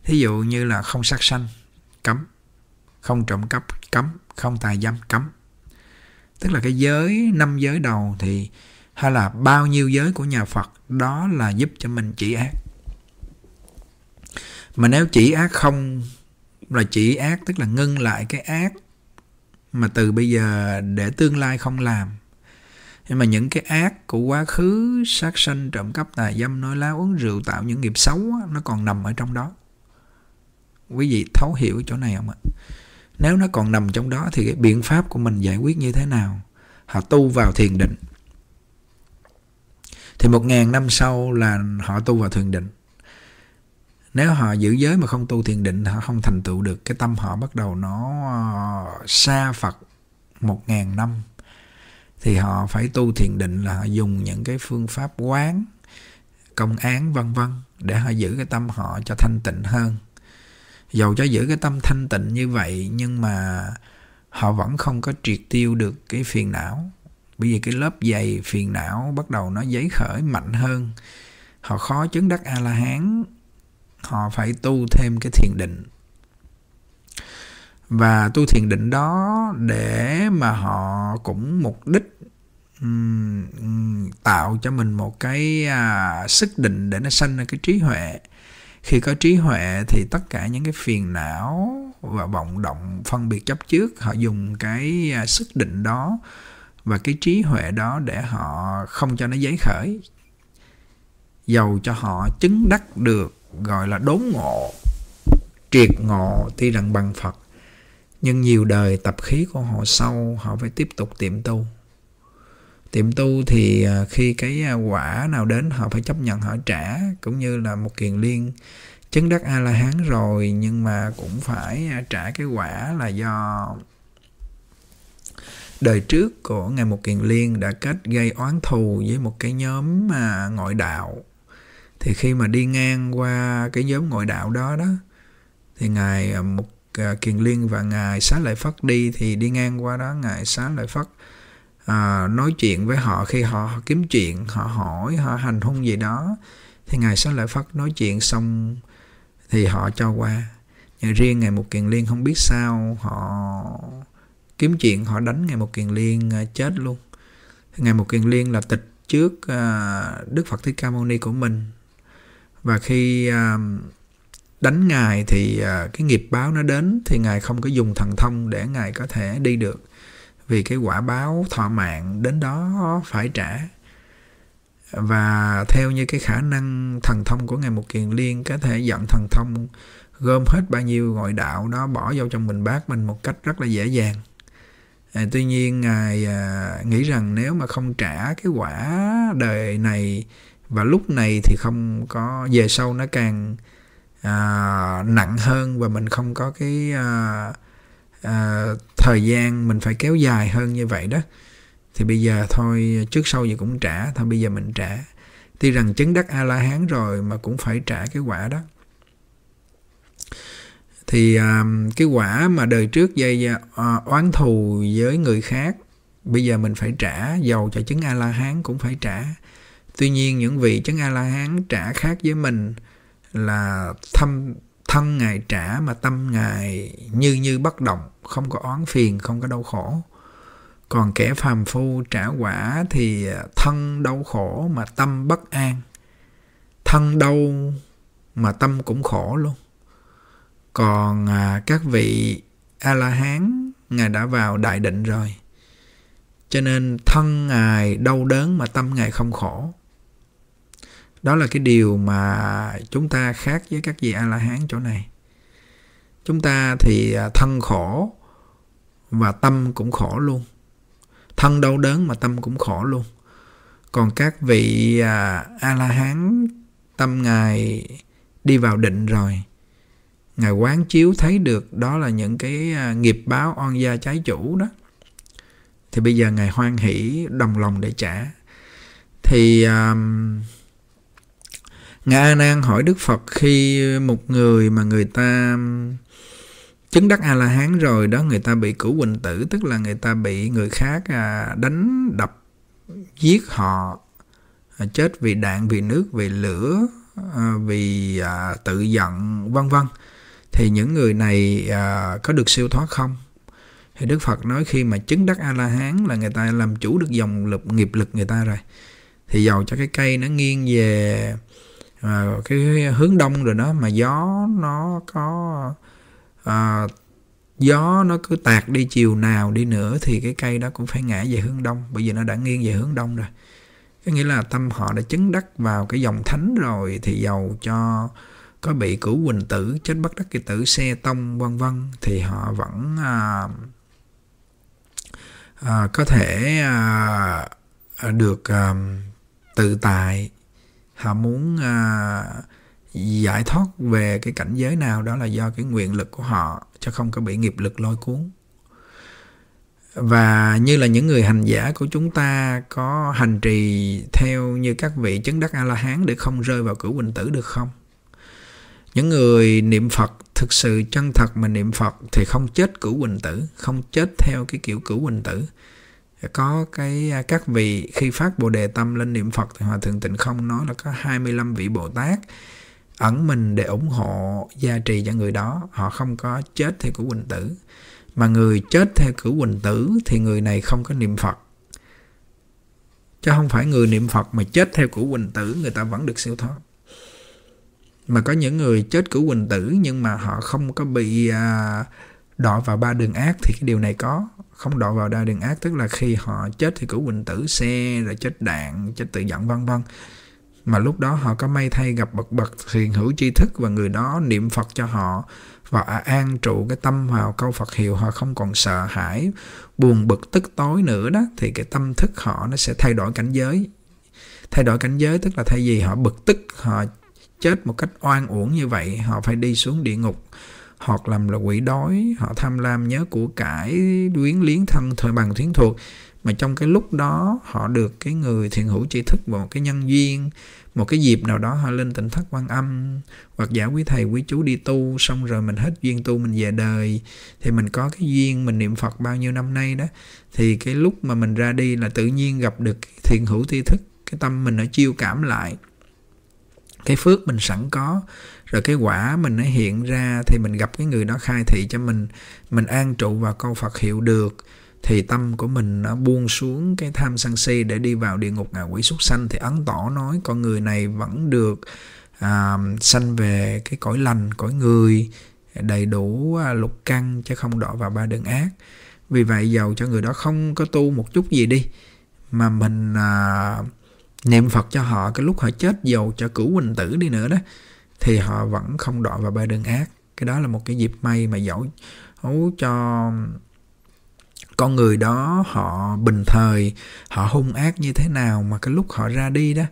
thí dụ như là không sát sanh cấm không trộm cắp cấm không tài dâm cấm tức là cái giới năm giới đầu thì hay là bao nhiêu giới của nhà phật đó là giúp cho mình chỉ ác mà nếu chỉ ác không là chỉ ác tức là ngưng lại cái ác mà từ bây giờ để tương lai không làm. Nhưng mà những cái ác của quá khứ, sát sanh, trộm cắp, tà dâm, nói láo, uống rượu, tạo những nghiệp xấu nó còn nằm ở trong đó. Quý vị thấu hiểu chỗ này không ạ? Nếu nó còn nằm trong đó thì cái biện pháp của mình giải quyết như thế nào? Họ tu vào thiền định. Thì một ngàn năm sau là họ tu vào thiền định nếu họ giữ giới mà không tu thiền định họ không thành tựu được cái tâm họ bắt đầu nó xa ờ, phật một ngàn năm thì họ phải tu thiền định là họ dùng những cái phương pháp quán công án vân vân để họ giữ cái tâm họ cho thanh tịnh hơn dầu cho giữ cái tâm thanh tịnh như vậy nhưng mà họ vẫn không có triệt tiêu được cái phiền não bởi vì cái lớp dày phiền não bắt đầu nó dấy khởi mạnh hơn họ khó chứng đắc a la hán họ phải tu thêm cái thiền định và tu thiền định đó để mà họ cũng mục đích um, tạo cho mình một cái à, sức định để nó sanh ra cái trí huệ khi có trí huệ thì tất cả những cái phiền não và vọng động phân biệt chấp trước họ dùng cái à, sức định đó và cái trí huệ đó để họ không cho nó giấy khởi dầu cho họ chứng đắc được gọi là đốn ngộ triệt ngộ tuy rằng bằng phật nhưng nhiều đời tập khí của họ sau họ phải tiếp tục tiệm tu tiệm tu thì à, khi cái à, quả nào đến họ phải chấp nhận họ trả cũng như là một kiền liên chứng đắc a la hán rồi nhưng mà cũng phải à, trả cái quả là do đời trước của ngài một kiền liên đã kết gây oán thù với một cái nhóm ngoại đạo thì khi mà đi ngang qua cái nhóm ngoại đạo đó đó thì ngài à, một à, kiền liên và ngài xá lợi phất đi thì đi ngang qua đó ngài xá lợi phất à, nói chuyện với họ khi họ kiếm chuyện họ hỏi họ hành hung gì đó thì ngài xá lợi phất nói chuyện xong thì họ cho qua Nhà riêng ngài một kiền liên không biết sao họ kiếm chuyện họ đánh ngài một kiền liên à, chết luôn ngài một kiền liên là tịch trước đức phật thích ca mâu ni của mình và khi à, đánh ngài thì à, cái nghiệp báo nó đến thì ngài không có dùng thần thông để ngài có thể đi được vì cái quả báo thọ mạng đến đó phải trả và theo như cái khả năng thần thông của ngài một kiền liên có thể dẫn thần thông gom hết bao nhiêu gọi đạo đó bỏ vào trong mình bác mình một cách rất là dễ dàng à, tuy nhiên ngài à, nghĩ rằng nếu mà không trả cái quả đời này và lúc này thì không có về sau nó càng à, nặng hơn và mình không có cái à, à, thời gian mình phải kéo dài hơn như vậy đó thì bây giờ thôi trước sau gì cũng trả thôi bây giờ mình trả tuy rằng chứng đắc a la hán rồi mà cũng phải trả cái quả đó thì à, cái quả mà đời trước dây à, oán thù với người khác bây giờ mình phải trả dầu cho chứng a la hán cũng phải trả tuy nhiên những vị chánh a la hán trả khác với mình là thâm thân ngài trả mà tâm ngài như như bất động không có oán phiền không có đau khổ còn kẻ phàm phu trả quả thì thân đau khổ mà tâm bất an thân đau mà tâm cũng khổ luôn còn à, các vị a la hán ngài đã vào đại định rồi cho nên thân ngài đau đớn mà tâm ngài không khổ đó là cái điều mà chúng ta khác với các vị a la hán chỗ này chúng ta thì à, thân khổ và tâm cũng khổ luôn thân đau đớn mà tâm cũng khổ luôn còn các vị à, a la hán tâm ngài đi vào định rồi ngài quán chiếu thấy được đó là những cái à, nghiệp báo oan gia trái chủ đó thì bây giờ ngài hoan hỷ đồng lòng để trả thì à, ngài a nan hỏi đức phật khi một người mà người ta chứng đắc a la hán rồi đó người ta bị cửu quỳnh tử tức là người ta bị người khác à, đánh đập giết họ à, chết vì đạn vì nước vì lửa à, vì tự giận vân vân thì những người này có được siêu thoát không thì đức phật nói khi mà chứng đắc a la hán là người ta làm chủ được dòng lực nghiệp lực người ta rồi thì dầu cho cái cây nó nghiêng về à, cái hướng đông rồi đó mà gió nó có à, gió nó cứ tạt đi chiều nào đi nữa thì cái cây đó cũng phải ngã về hướng đông bởi vì nó đã nghiêng về hướng đông rồi có nghĩa là tâm họ đã chứng đắc vào cái dòng thánh rồi thì giàu cho có bị cửu quỳnh tử chết bất đắc kỳ tử xe tông vân vân thì họ vẫn à, à, có thể à, à được à, tự tại họ muốn à, giải thoát về cái cảnh giới nào đó là do cái nguyện lực của họ cho không có bị nghiệp lực lôi cuốn và như là những người hành giả của chúng ta có hành trì theo như các vị chứng đắc a la hán để không rơi vào cửu quỳnh tử được không những người niệm phật thực sự chân thật mà niệm phật thì không chết cửu quỳnh tử không chết theo cái kiểu cửu quỳnh tử có cái à, các vị khi phát Bồ đề tâm lên niệm Phật thì hòa thượng Tịnh không nói là có 25 vị Bồ Tát ẩn mình để ủng hộ gia trì cho người đó họ không có chết theo cửu quỳnh tử mà người chết theo cửu quỳnh tử thì người này không có niệm phật chứ không phải người niệm phật mà chết theo cửu quỳnh tử người ta vẫn được siêu thoát mà có những người chết cửu quỳnh tử nhưng mà họ không có bị à, đọa vào ba đường ác thì cái điều này có không đọa vào đa đường ác tức là khi họ chết thì cửu quỳnh tử xe rồi chết đạn chết tự giận vân vân mà lúc đó họ có may thay gặp bậc bậc thiền hữu tri thức và người đó niệm phật cho họ và an trụ cái tâm vào câu phật hiệu họ không còn sợ hãi buồn bực tức tối nữa đó thì cái tâm thức họ nó sẽ thay đổi cảnh giới thay đổi cảnh giới tức là thay vì họ bực tức họ chết một cách oan uổng như vậy họ phải đi xuống địa ngục hoặc làm là quỷ đói họ tham lam nhớ của cải luyến liến thân thời bằng thiến thuộc mà trong cái lúc đó họ được cái người thiện hữu chỉ thức vào một cái nhân duyên một cái dịp nào đó họ lên tỉnh thất quan âm hoặc giả quý thầy quý chú đi tu xong rồi mình hết duyên tu mình về đời thì mình có cái duyên mình niệm phật bao nhiêu năm nay đó thì cái lúc mà mình ra đi là tự nhiên gặp được thiện hữu tri thức cái tâm mình nó chiêu cảm lại cái phước mình sẵn có rồi cái quả mình nó hiện ra thì mình gặp cái người đó khai thị cho mình mình an trụ vào câu phật hiệu được thì tâm của mình nó buông xuống cái tham sân si để đi vào địa ngục ngạ quỷ súc sanh thì ấn tỏ nói con người này vẫn được à, sanh về cái cõi lành cõi người đầy đủ à, lục căn chứ không đọa vào ba đường ác vì vậy giàu cho người đó không có tu một chút gì đi mà mình à, niệm phật cho họ cái lúc họ chết giàu cho cửu huỳnh tử đi nữa đó thì họ vẫn không đọa vào ba đường ác cái đó là một cái dịp may mà dẫu cho con người đó họ bình thời họ hung ác như thế nào mà cái lúc họ ra đi đó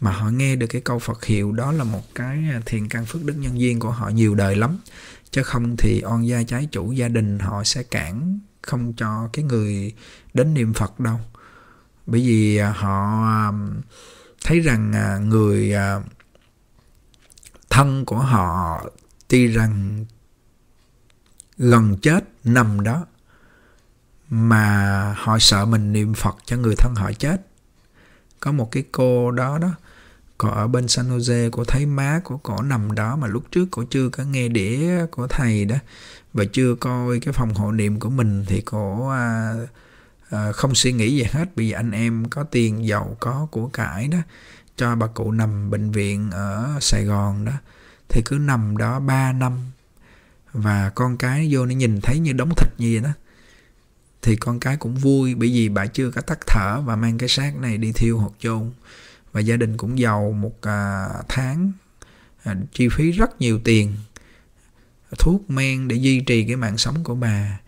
mà họ nghe được cái câu Phật hiệu đó là một cái thiền căn phước đức nhân duyên của họ nhiều đời lắm chứ không thì on gia trái chủ gia đình họ sẽ cản không cho cái người đến niệm Phật đâu bởi vì à, họ à, thấy rằng à, người thân của họ tuy rằng gần chết nằm đó mà họ sợ mình niệm Phật cho người thân họ chết. Có một cái cô đó đó, cô ở bên San Jose, cô thấy má của cổ nằm đó mà lúc trước cô chưa có nghe đĩa của thầy đó và chưa coi cái phòng hộ niệm của mình thì cổ à, à, không suy nghĩ gì hết vì anh em có tiền giàu có của cải đó cho bà cụ nằm bệnh viện ở Sài Gòn đó thì cứ nằm đó 3 năm và con cái vô nó nhìn thấy như đống thịt như vậy đó thì con cái cũng vui bởi vì bà chưa có tắt thở và mang cái xác này đi thiêu hoặc chôn và gia đình cũng giàu một à, tháng à, chi phí rất nhiều tiền thuốc men để duy trì cái mạng sống của bà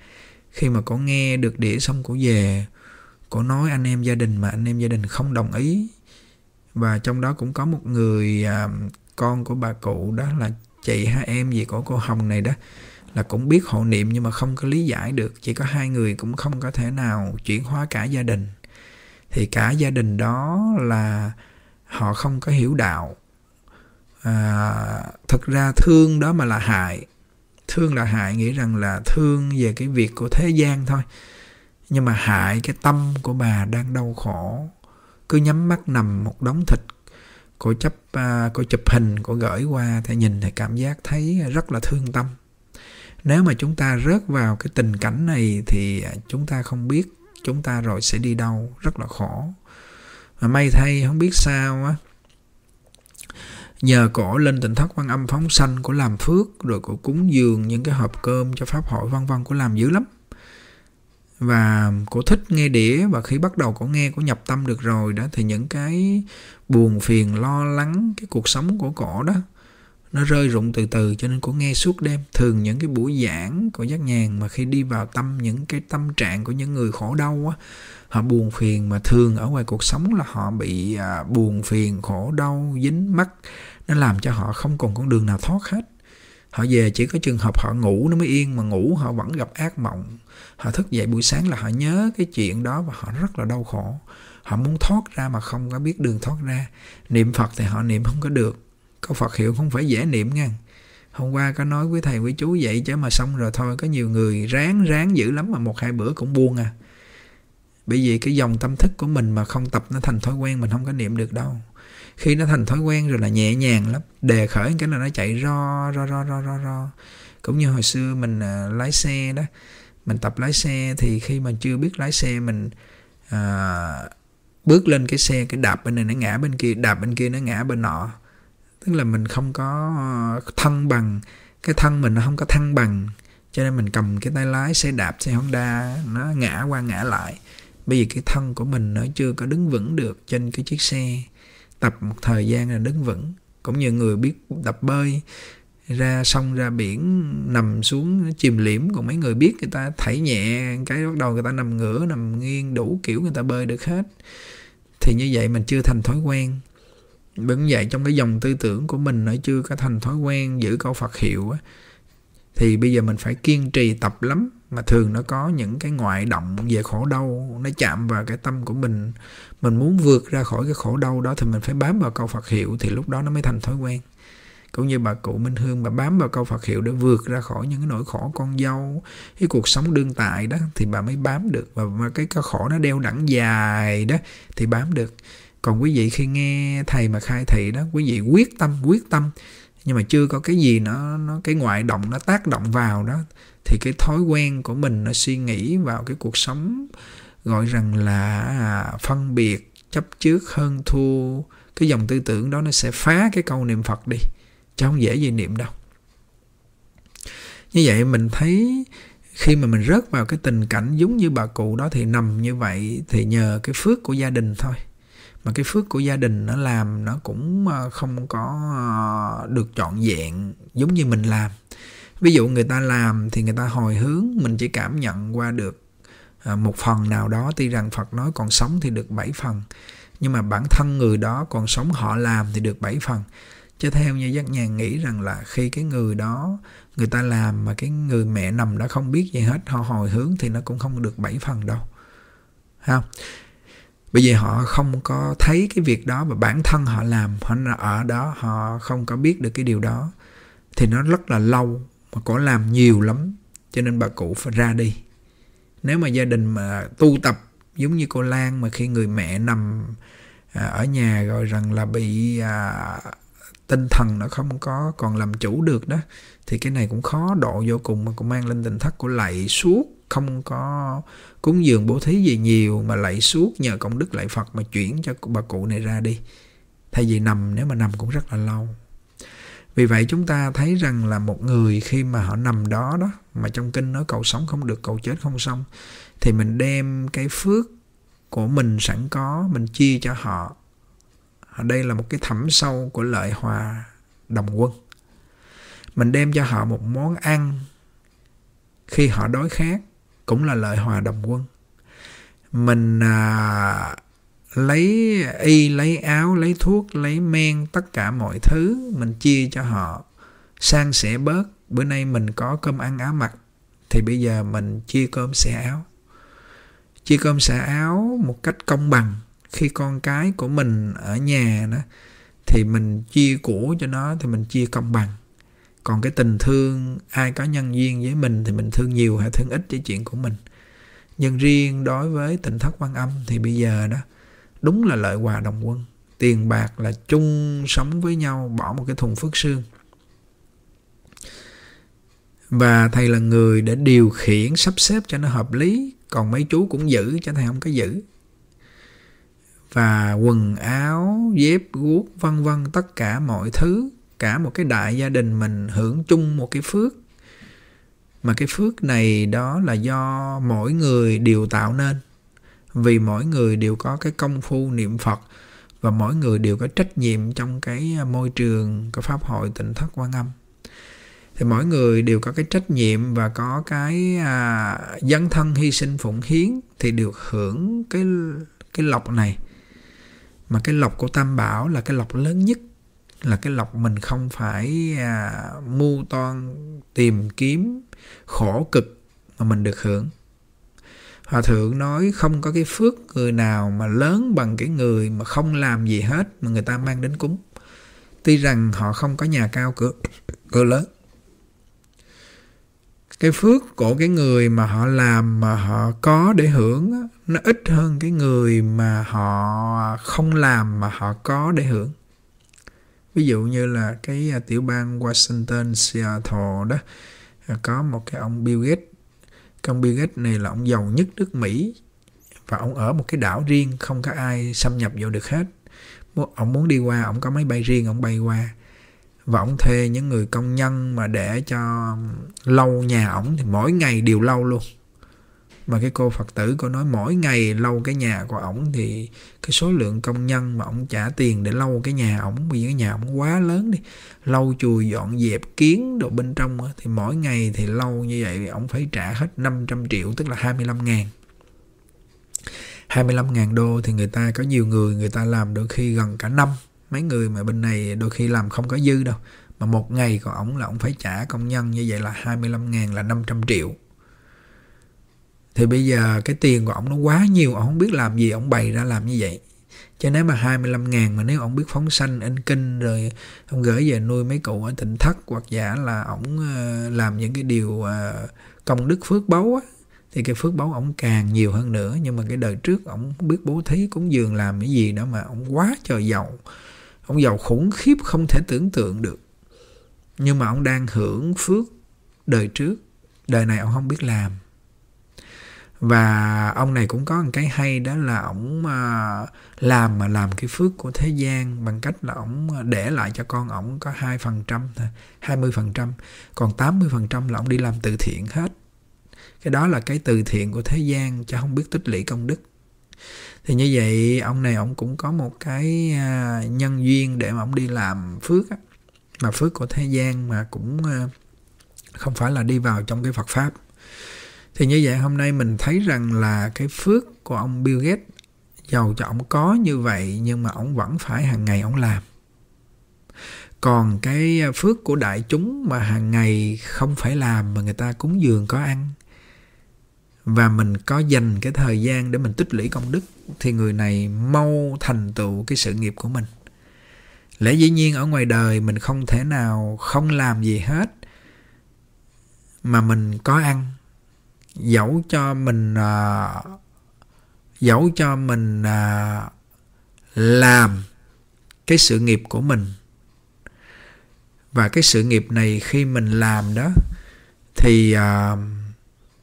khi mà có nghe được đĩa xong của về có nói anh em gia đình mà anh em gia đình không đồng ý và trong đó cũng có một người à, con của bà cụ đó là chị hai em gì của cô Hồng này đó là cũng biết hộ niệm nhưng mà không có lý giải được chỉ có hai người cũng không có thể nào chuyển hóa cả gia đình thì cả gia đình đó là họ không có hiểu đạo à, thực ra thương đó mà là hại thương là hại nghĩ rằng là thương về cái việc của thế gian thôi nhưng mà hại cái tâm của bà đang đau khổ cứ nhắm mắt nằm một đống thịt cô chấp uh, cô chụp hình cô gửi qua thì nhìn thì cảm giác thấy rất là thương tâm nếu mà chúng ta rớt vào cái tình cảnh này thì chúng ta không biết chúng ta rồi sẽ đi đâu rất là khổ mà may thay không biết sao á nhờ cổ lên tỉnh thất quan âm phóng sanh của làm phước rồi cổ cúng dường những cái hộp cơm cho pháp hội vân vân của làm dữ lắm và cổ thích nghe đĩa và khi bắt đầu cổ nghe cổ nhập tâm được rồi đó thì những cái buồn phiền lo lắng cái cuộc sống của cổ đó nó rơi rụng từ từ cho nên cổ nghe suốt đêm thường những cái buổi giảng của giác nhàn mà khi đi vào tâm những cái tâm trạng của những người khổ đau á họ buồn phiền mà thường ở ngoài cuộc sống là họ bị à, buồn phiền khổ đau dính mắc nó làm cho họ không còn con đường nào thoát hết họ về chỉ có trường hợp họ ngủ nó mới yên mà ngủ họ vẫn gặp ác mộng họ thức dậy buổi sáng là họ nhớ cái chuyện đó và họ rất là đau khổ họ muốn thoát ra mà không có biết đường thoát ra niệm phật thì họ niệm không có được có phật hiệu không phải dễ niệm nha hôm qua có nói với thầy với chú vậy chứ mà xong rồi thôi có nhiều người ráng ráng dữ lắm mà một hai bữa cũng buông à bởi vì cái dòng tâm thức của mình mà không tập nó thành thói quen mình không có niệm được đâu khi nó thành thói quen rồi là nhẹ nhàng lắm đề khởi cái là nó chạy ro ro ro ro ro ro cũng như hồi xưa mình à, lái xe đó mình tập lái xe thì khi mà chưa biết lái xe mình à, bước lên cái xe cái đạp bên này nó ngã bên kia đạp bên kia nó ngã bên nọ tức là mình không có ờ, thân bằng cái thân mình nó không có thăng bằng cho nên mình cầm cái tay lái xe đạp xe Honda nó ngã qua ngã lại bởi vì cái thân của mình nó chưa có đứng vững được trên cái chiếc xe tập một thời gian là đứng vững cũng như người biết tập bơi ra sông ra biển nằm xuống chìm liễm còn mấy người biết người ta thảy nhẹ cái bắt đầu người ta nằm ngửa nằm nghiêng đủ kiểu người ta bơi được hết thì như vậy mình chưa thành thói quen bởi vậy trong cái dòng tư tưởng của mình nó chưa có thành thói quen giữ câu Phật hiệu á thì bây giờ mình phải kiên trì tập lắm mà thường nó có những cái ngoại động về khổ đau nó chạm vào cái tâm của mình mình muốn vượt ra khỏi cái khổ đau đó thì mình phải bám vào câu Phật hiệu thì lúc đó nó mới thành thói quen cũng như bà cụ Minh Hương mà bám vào câu Phật hiệu để vượt ra khỏi những cái nỗi khổ con dâu cái cuộc sống đương tại đó thì bà mới bám được và mà cái cái khổ nó đeo đẳng dài đó thì bám được còn quý vị khi nghe thầy mà khai thị đó quý vị quyết tâm quyết tâm nhưng mà chưa có cái gì nó nó cái ngoại động nó tác động vào đó thì cái thói quen của mình nó suy nghĩ vào cái cuộc sống gọi rằng là à, phân biệt chấp trước hơn thua cái dòng tư tưởng đó nó sẽ phá cái câu niệm phật đi chứ không dễ gì niệm đâu như vậy mình thấy khi mà mình rớt vào cái tình cảnh giống như bà cụ đó thì nằm như vậy thì nhờ cái phước của gia đình thôi mà cái phước của gia đình nó làm nó cũng ờ, không có ờ, được trọn vẹn giống như mình làm ví dụ người ta làm thì người ta hồi hướng mình chỉ cảm nhận qua được à, một phần nào đó tuy rằng phật nói còn sống thì được bảy phần nhưng mà bản thân người đó còn sống họ làm thì được bảy phần chứ theo như giác nhàn nghĩ rằng là khi cái người đó người ta làm mà cái người mẹ nằm đó không biết gì hết họ hồi hướng thì nó cũng không được bảy phần đâu ha bởi vì họ không có thấy cái việc đó và bản thân họ làm họ ở đó họ không có biết được cái điều đó thì nó rất là lâu mà có làm nhiều lắm cho nên bà cụ phải ra đi nếu mà gia đình mà tu tập giống như cô Lan mà khi người mẹ nằm à, ở nhà rồi rằng là bị à, tinh thần nó không có còn làm chủ được đó thì cái này cũng khó độ vô cùng mà cũng mang lên tình thất của lạy suốt không có cúng dường bố thí gì nhiều mà lạy suốt nhờ công đức lạy Phật mà chuyển cho bà cụ này ra đi thay vì nằm nếu mà nằm cũng rất là lâu vì vậy chúng ta thấy rằng là một người khi mà họ nằm đó đó mà trong kinh nói cầu sống không được cầu chết không xong thì mình đem cái phước của mình sẵn có mình chia cho họ đây là một cái thẳm sâu của lợi hòa đồng quân mình đem cho họ một món ăn khi họ đói khát cũng là lợi hòa đồng quân mình à, lấy y lấy áo lấy thuốc lấy men tất cả mọi thứ mình chia cho họ sang sẻ bớt bữa nay mình có cơm ăn áo mặc thì bây giờ mình chia cơm sẻ áo chia cơm sẻ áo một cách công bằng khi con cái của mình ở nhà đó thì mình chia của cho nó thì mình chia công bằng còn cái tình thương ai có nhân duyên với mình thì mình thương nhiều hay thương ít cái chuyện của mình nhưng riêng đối với tỉnh thất quan âm thì bây giờ đó đúng là lợi hòa đồng quân tiền bạc là chung sống với nhau bỏ một cái thùng phước xương và thầy là người để điều khiển sắp xếp cho nó hợp lý còn mấy chú cũng giữ cho thầy không có giữ và quần áo dép guốc vân vân tất cả mọi thứ cả một cái đại gia đình mình hưởng chung một cái phước mà cái phước này đó là do mỗi người đều tạo nên vì mỗi người đều có cái công phu niệm phật và mỗi người đều có trách nhiệm trong cái à, môi trường của pháp hội tịnh thất quan âm thì mỗi người đều có cái trách nhiệm và có cái à, dấn thân hy sinh phụng hiến thì được hưởng cái cái lọc này mà cái lọc của tam bảo là cái lọc lớn nhất là cái lọc mình không phải à, mưu toan tìm kiếm khổ cực mà mình được hưởng Hòa thượng nói không có cái phước người nào mà lớn bằng cái người mà không làm gì hết mà người ta mang đến cúng. Tuy rằng họ không có nhà cao cửa, cửa lớn. Cái phước của cái người mà họ làm mà họ có để hưởng nó ít hơn cái người mà họ không làm mà họ có để hưởng. Ví dụ như là cái à, tiểu bang Washington, Seattle đó à, có một cái ông Bill Gates con Bill Gates này là ông giàu nhất nước Mỹ và ông ở một cái đảo riêng không có ai xâm nhập vào được hết. Ông muốn đi qua, ông có máy bay riêng, ông bay qua và ông thuê những người công nhân mà để cho lâu nhà ổng thì mỗi ngày đều lâu luôn mà cái cô phật tử cô nói mỗi ngày lau cái nhà của ổng thì cái số lượng công nhân mà ổng trả tiền để lau cái nhà ổng vì cái nhà ổng quá lớn đi lau chùi dọn dẹp kiến đồ bên trong thì mỗi ngày thì lau như vậy thì ổng phải trả hết 500 triệu tức là 25 ngàn 25 ngàn đô thì người ta có nhiều người người ta làm đôi khi gần cả năm mấy người mà bên này đôi khi làm không có dư đâu mà một ngày còn ổng là ổng phải trả công nhân như vậy là 25 ngàn là 500 triệu thì bây giờ cái tiền của ông nó quá nhiều ông không biết làm gì ông bày ra làm như vậy cho nếu mà 25 ngàn mà nếu ông biết phóng sanh in kinh rồi ông gửi về nuôi mấy cụ ở thịnh thất hoặc giả là ông ờ, làm những cái điều ờ, công đức phước báu á thì cái phước báu ông càng nhiều hơn nữa nhưng mà cái đời trước ông biết bố thí cúng dường làm cái gì đó mà ông quá trời giàu ông giàu khủng khiếp không thể tưởng tượng được nhưng mà ông đang hưởng phước đời trước đời này ông không biết làm và ông này cũng có một cái hay đó là ổng à, làm mà làm cái phước của thế gian bằng cách là ổng à, để lại cho con ổng có hai phần trăm hai mươi phần trăm còn tám mươi phần trăm là ổng đi làm từ thiện hết cái đó là cái từ thiện của thế gian cho không biết tích lũy công đức thì như vậy ông này ông cũng có một cái à, nhân duyên để mà ông đi làm phước á mà phước của thế gian mà cũng không phải là đi vào trong cái Phật pháp thì như vậy hôm nay mình thấy rằng là cái phước của ông Bill Gates giàu cho ông có như vậy nhưng mà ông vẫn phải hàng ngày ông làm còn cái phước của đại chúng mà hàng ngày không phải làm mà người ta cúng dường có ăn và mình có dành cái thời gian để mình tích lũy công đức thì người này mau thành tựu cái sự nghiệp của mình lẽ dĩ nhiên ở ngoài đời mình không thể nào không làm gì hết mà mình có ăn dẫu cho mình uh, à, dẫu cho mình uh, làm cái sự nghiệp của mình và cái sự nghiệp này khi mình làm đó thì uh,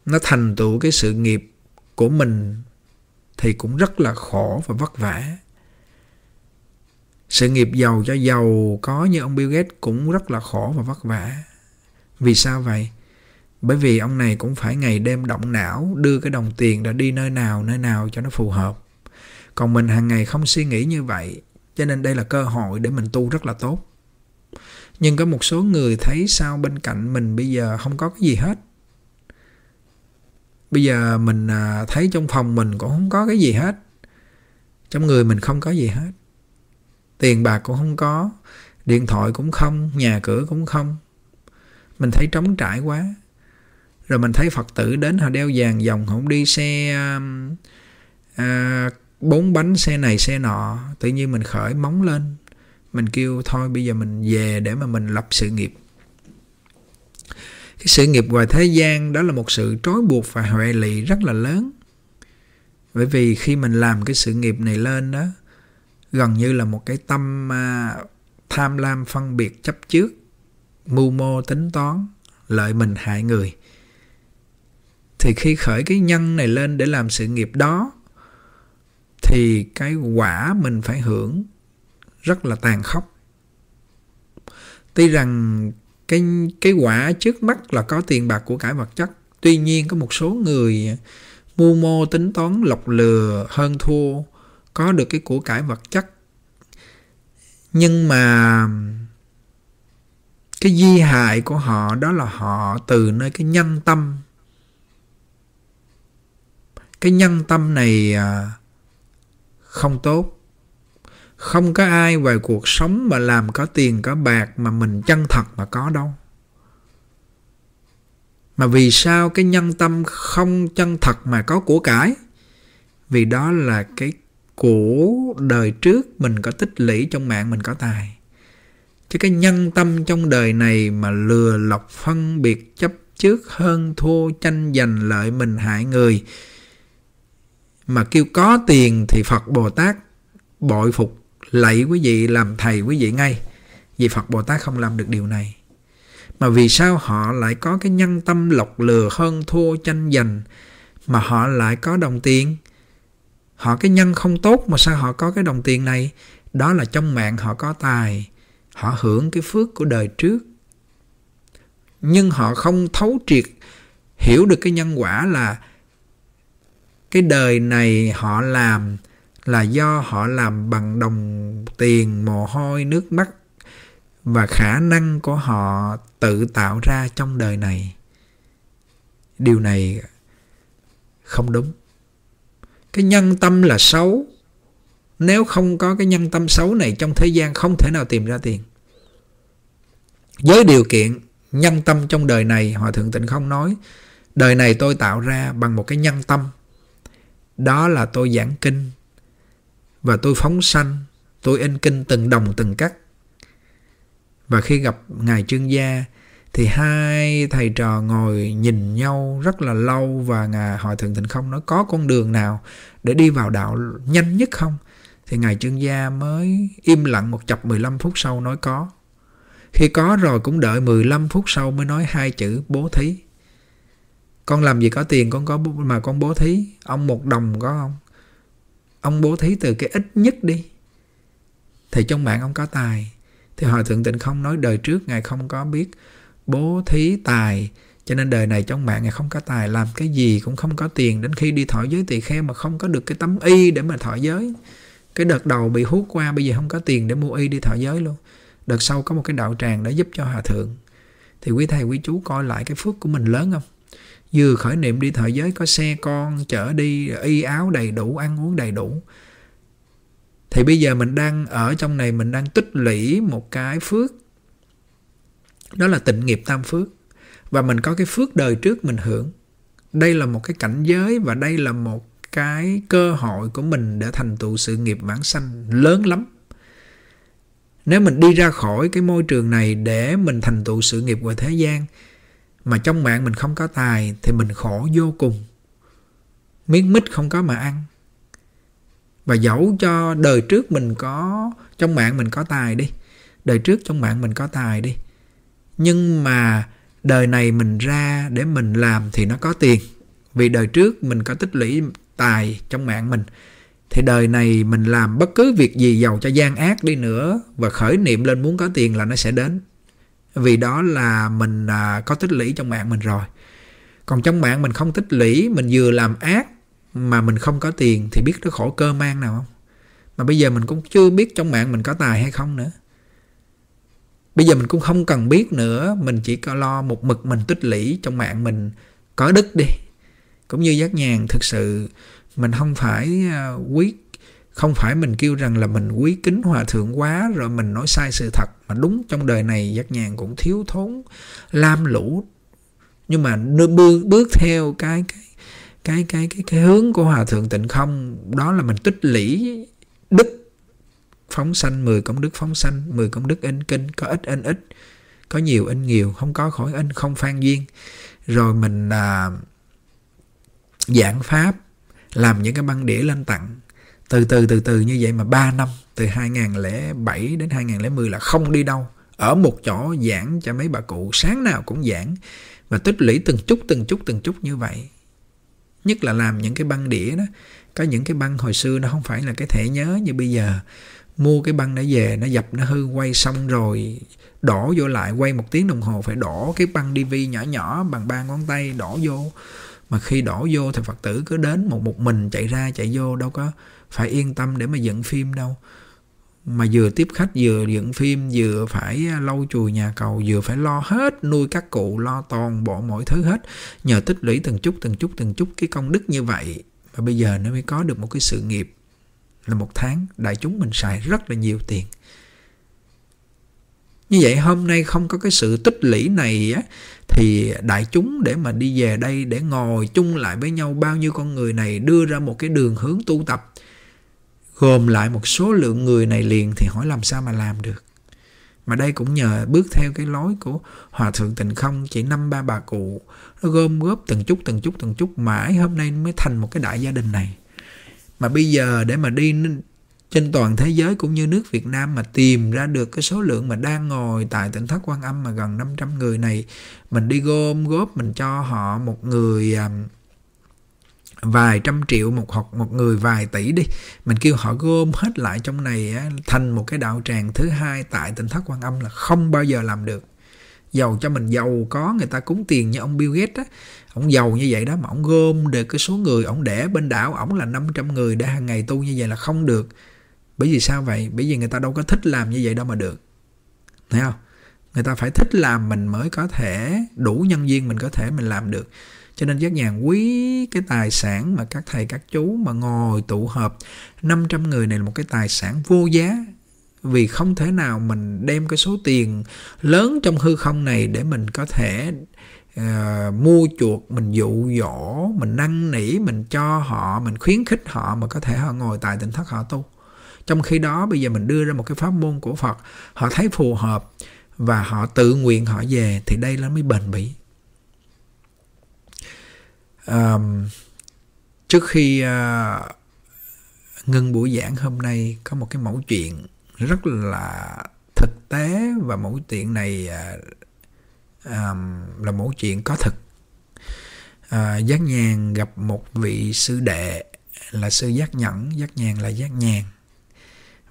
nó thành tựu cái sự nghiệp của mình thì cũng rất là khổ và vất vả sự nghiệp giàu cho giàu có như ông Bill Gates cũng rất là khổ và vất vả vì sao vậy bởi vì ông này cũng phải ngày đêm động não đưa cái đồng tiền đã đi nơi nào nơi nào cho nó phù hợp còn mình hàng ngày không suy nghĩ như vậy cho nên đây là cơ hội để mình tu rất là tốt nhưng có một số người thấy sao bên cạnh mình bây giờ không có cái gì hết bây giờ mình à, thấy trong phòng mình cũng không có cái gì hết trong người mình không có gì hết tiền bạc cũng không có điện thoại cũng không nhà cửa cũng không mình thấy trống trải quá rồi mình thấy phật tử đến họ đeo vàng dòng họ đi xe um, à, bốn bánh xe này xe nọ tự nhiên mình khởi móng lên mình kêu thôi bây giờ mình về để mà mình lập sự nghiệp cái sự nghiệp ngoài thế gian đó là một sự trói buộc và huệ lụy rất là lớn bởi vì khi mình làm cái sự nghiệp này lên đó gần như là một cái tâm à, tham lam phân biệt chấp trước mưu mô tính toán lợi mình hại người thì khi khởi cái nhân này lên để làm sự nghiệp đó thì cái quả mình phải hưởng rất là tàn khốc tuy rằng cái cái quả trước mắt là có tiền bạc của cải vật chất tuy nhiên có một số người mưu mô tính toán lọc lừa hơn thua có được cái của cải vật chất nhưng mà cái di hại của họ đó là họ từ nơi cái nhân tâm cái nhân tâm này à, không tốt không có ai về cuộc sống mà làm có tiền có bạc mà mình chân thật mà có đâu mà vì sao cái nhân tâm không chân thật mà có của cải vì đó là cái của đời trước mình có tích lũy trong mạng mình có tài chứ cái nhân tâm trong đời này mà lừa lọc phân biệt chấp trước hơn thua tranh giành lợi mình hại người mà kêu có tiền thì Phật Bồ Tát bội phục lạy quý vị làm thầy quý vị ngay vì Phật Bồ Tát không làm được điều này mà vì sao họ lại có cái nhân tâm lọc lừa hơn thua tranh giành mà họ lại có đồng tiền họ cái nhân không tốt mà sao họ có cái đồng tiền này đó là trong mạng họ có tài họ hưởng cái phước của đời trước nhưng họ không thấu triệt hiểu được cái nhân quả là cái đời này họ làm là do họ làm bằng đồng tiền mồ hôi nước mắt và khả năng của họ tự tạo ra trong đời này điều này không đúng cái nhân tâm là xấu nếu không có cái nhân tâm xấu này trong thế gian không thể nào tìm ra tiền với điều kiện nhân tâm trong đời này hòa thượng tịnh không nói đời này tôi tạo ra bằng một cái nhân tâm đó là tôi giảng kinh và tôi phóng sanh tôi in kinh từng đồng từng cắt và khi gặp ngài trương gia thì hai thầy trò ngồi nhìn nhau rất là lâu và ngài hỏi thượng thịnh không nói có con đường nào để đi vào đạo nhanh nhất không thì ngài trương gia mới im lặng một chập 15 phút sau nói có khi có rồi cũng đợi 15 phút sau mới nói hai chữ bố thí con làm gì có tiền con có mà con bố thí ông một đồng có không ông bố thí từ cái ít nhất đi thì trong mạng ông có tài thì hòa thượng tịnh không nói đời trước ngài không có biết bố thí tài cho nên đời này trong mạng ngài không có tài làm cái gì cũng không có tiền đến khi đi thọ giới tỳ kheo mà không có được cái tấm y để mà thọ giới cái đợt đầu bị hút qua bây giờ không có tiền để mua y đi thọ giới luôn đợt sau có một cái đạo tràng để giúp cho hòa thượng thì quý thầy quý chú coi lại cái phước của mình lớn không vừa khởi niệm đi thời giới có xe con chở đi y áo đầy đủ ăn uống đầy đủ thì bây giờ mình đang ở trong này mình đang tích lũy một cái phước đó là tịnh nghiệp tam phước và mình có cái phước đời trước mình hưởng đây là một cái cảnh giới và đây là một cái cơ hội của mình để thành tựu sự nghiệp vãng sanh lớn lắm nếu mình đi ra khỏi cái môi trường này để mình thành tựu sự nghiệp ngoài thế gian mà trong mạng mình không có tài thì mình khổ vô cùng miếng mít không có mà ăn và dẫu cho đời trước mình có trong mạng mình có tài đi đời trước trong mạng mình có tài đi nhưng mà đời này mình ra để mình làm thì nó có tiền vì đời trước mình có tích lũy tài trong mạng mình thì đời này mình làm bất cứ việc gì giàu cho gian ác đi nữa và khởi niệm lên muốn có tiền là nó sẽ đến vì đó là mình à, có tích lũy trong mạng mình rồi còn trong mạng mình không tích lũy mình vừa làm ác mà mình không có tiền thì biết nó khổ cơ mang nào không mà bây giờ mình cũng chưa biết trong mạng mình có tài hay không nữa bây giờ mình cũng không cần biết nữa mình chỉ có lo một mực mình tích lũy trong mạng mình có đức đi cũng như giác nhàn thực sự mình không phải à, quyết không phải mình kêu rằng là mình quý kính hòa thượng quá rồi mình nói sai sự thật mà đúng trong đời này giác nhàn cũng thiếu thốn lam lũ nhưng mà bước bước theo cái cái cái cái cái, cái hướng của hòa thượng tịnh không đó là mình tích lũy đức phóng sanh 10 công đức phóng sanh 10 công đức in kinh có ít in ít có nhiều in nhiều không có khỏi in không phan duyên rồi mình à, giảng pháp làm những cái băng đĩa lên tặng từ từ từ từ như vậy mà 3 năm từ 2007 đến 2010 là không đi đâu ở một chỗ giảng cho mấy bà cụ sáng nào cũng giảng và tích lũy từng chút từng chút từng chút như vậy nhất là làm những cái băng đĩa đó có những cái băng hồi xưa nó không phải là cái thẻ nhớ như bây giờ mua cái băng nó về nó dập nó hư quay xong rồi đổ vô lại quay một tiếng đồng hồ phải đổ cái băng DV nhỏ nhỏ bằng ba ngón tay đổ vô mà khi đổ vô thì phật tử cứ đến một một mình chạy ra chạy vô đâu có phải yên tâm để mà dựng phim đâu mà vừa tiếp khách vừa dựng phim vừa phải lau chùi nhà cầu vừa phải lo hết nuôi các cụ lo toàn bộ mọi thứ hết nhờ tích lũy từng chút từng chút từng chút cái công đức như vậy mà bây giờ nó mới có được một cái sự nghiệp là một tháng đại chúng mình xài rất là nhiều tiền như vậy hôm nay không có cái sự tích lũy này á, thì đại chúng để mà đi về đây để ngồi chung lại với nhau bao nhiêu con người này đưa ra một cái đường hướng tu tập gồm lại một số lượng người này liền thì hỏi làm sao mà làm được mà đây cũng nhờ bước theo cái lối của hòa thượng tịnh không chỉ năm ba bà cụ nó gom góp từng chút từng chút từng chút mãi hôm nay mới thành một cái đại gia đình này mà bây giờ để mà đi trên toàn thế giới cũng như nước Việt Nam mà tìm ra được cái số lượng mà đang ngồi tại tỉnh Thất Quan Âm mà gần 500 người này mình đi gom góp mình cho họ một người à, vài trăm triệu một hoặc một người vài tỷ đi mình kêu họ gom hết lại trong này á, thành một cái đạo tràng thứ hai tại tỉnh thất quan âm là không bao giờ làm được giàu cho mình giàu có người ta cúng tiền như ông Bill Gates á ông giàu như vậy đó mà ông gom được cái số người ông để bên đảo ông là 500 người để hàng ngày tu như vậy là không được bởi vì sao vậy bởi vì người ta đâu có thích làm như vậy đâu mà được thấy không người ta phải thích làm mình mới có thể đủ nhân viên mình có thể mình làm được cho nên giác nhàn quý cái tài sản mà các thầy các chú mà ngồi tụ họp 500 người này là một cái tài sản vô giá vì không thể nào mình đem cái số tiền lớn trong hư không này để mình có thể uh, mua chuộc mình dụ dỗ mình năn nỉ mình cho họ mình khuyến khích họ mà có thể họ ngồi tại tỉnh thất họ tu trong khi đó bây giờ mình đưa ra một cái pháp môn của phật họ thấy phù hợp và họ tự nguyện họ về thì đây là mới bền bỉ um, trước khi uh, ngưng buổi giảng hôm nay có một cái mẫu chuyện rất là thực tế và mẫu chuyện này uh, um, là mẫu chuyện có thực uh, ờ, giác nhàn gặp một vị sư đệ là sư giác nhẫn giác nhàn là giác nhàn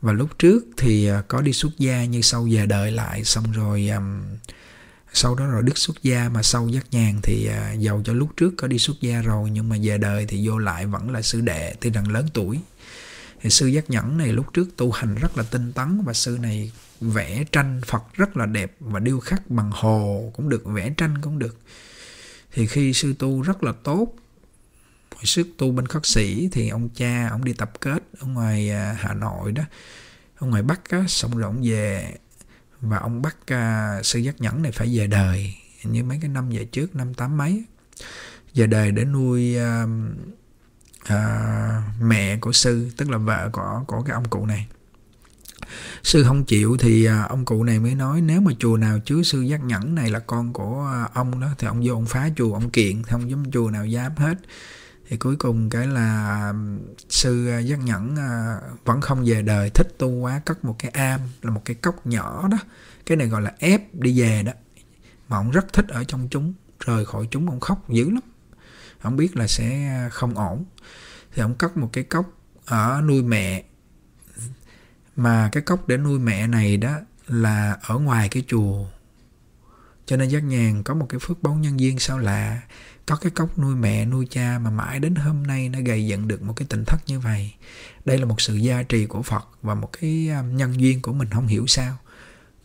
và lúc trước thì có đi xuất gia nhưng sau về đợi lại xong rồi um, sau đó rồi đức xuất gia mà sau giác nhàn thì à, giàu cho lúc trước có đi xuất gia rồi nhưng mà về đời thì vô lại vẫn là sư đệ thì rằng lớn tuổi thì sư giác nhẫn này lúc trước tu hành rất là tinh tấn và sư này vẽ tranh phật rất là đẹp và điêu khắc bằng hồ cũng được vẽ tranh cũng được thì khi sư tu rất là tốt hồi sức tu bên khất sĩ thì ông cha ông đi tập kết ở ngoài à, hà nội đó ở ngoài bắc á xong rồi ông về và ông bắt uh, à, sư giác nhẫn này phải về đời như mấy cái năm về trước năm tám mấy về đời để nuôi uh, uh, mẹ của sư tức là vợ của của cái ông cụ này sư không chịu thì uh, ông cụ này mới nói nếu mà chùa nào chứa sư giác nhẫn này là con của uh, ông đó thì ông vô ông phá chùa ông kiện thì không giống chùa nào dám hết thì cuối cùng cái là sư à, giác nhẫn à, vẫn không về đời thích tu quá cất một cái am là một cái cốc nhỏ đó cái này gọi là ép đi về đó mà ông rất thích ở trong chúng rời khỏi chúng ông khóc dữ lắm ông biết là sẽ à, không ổn thì ông cất một cái cốc ở nuôi mẹ mà cái cốc để nuôi mẹ này đó là ở ngoài cái chùa cho nên giác nhàn có một cái phước báu nhân duyên sao lạ có cái cốc nuôi mẹ nuôi cha mà mãi đến hôm nay nó gây dựng được một cái tình thất như vậy đây là một sự gia trì của phật và một cái à, nhân duyên của mình không hiểu sao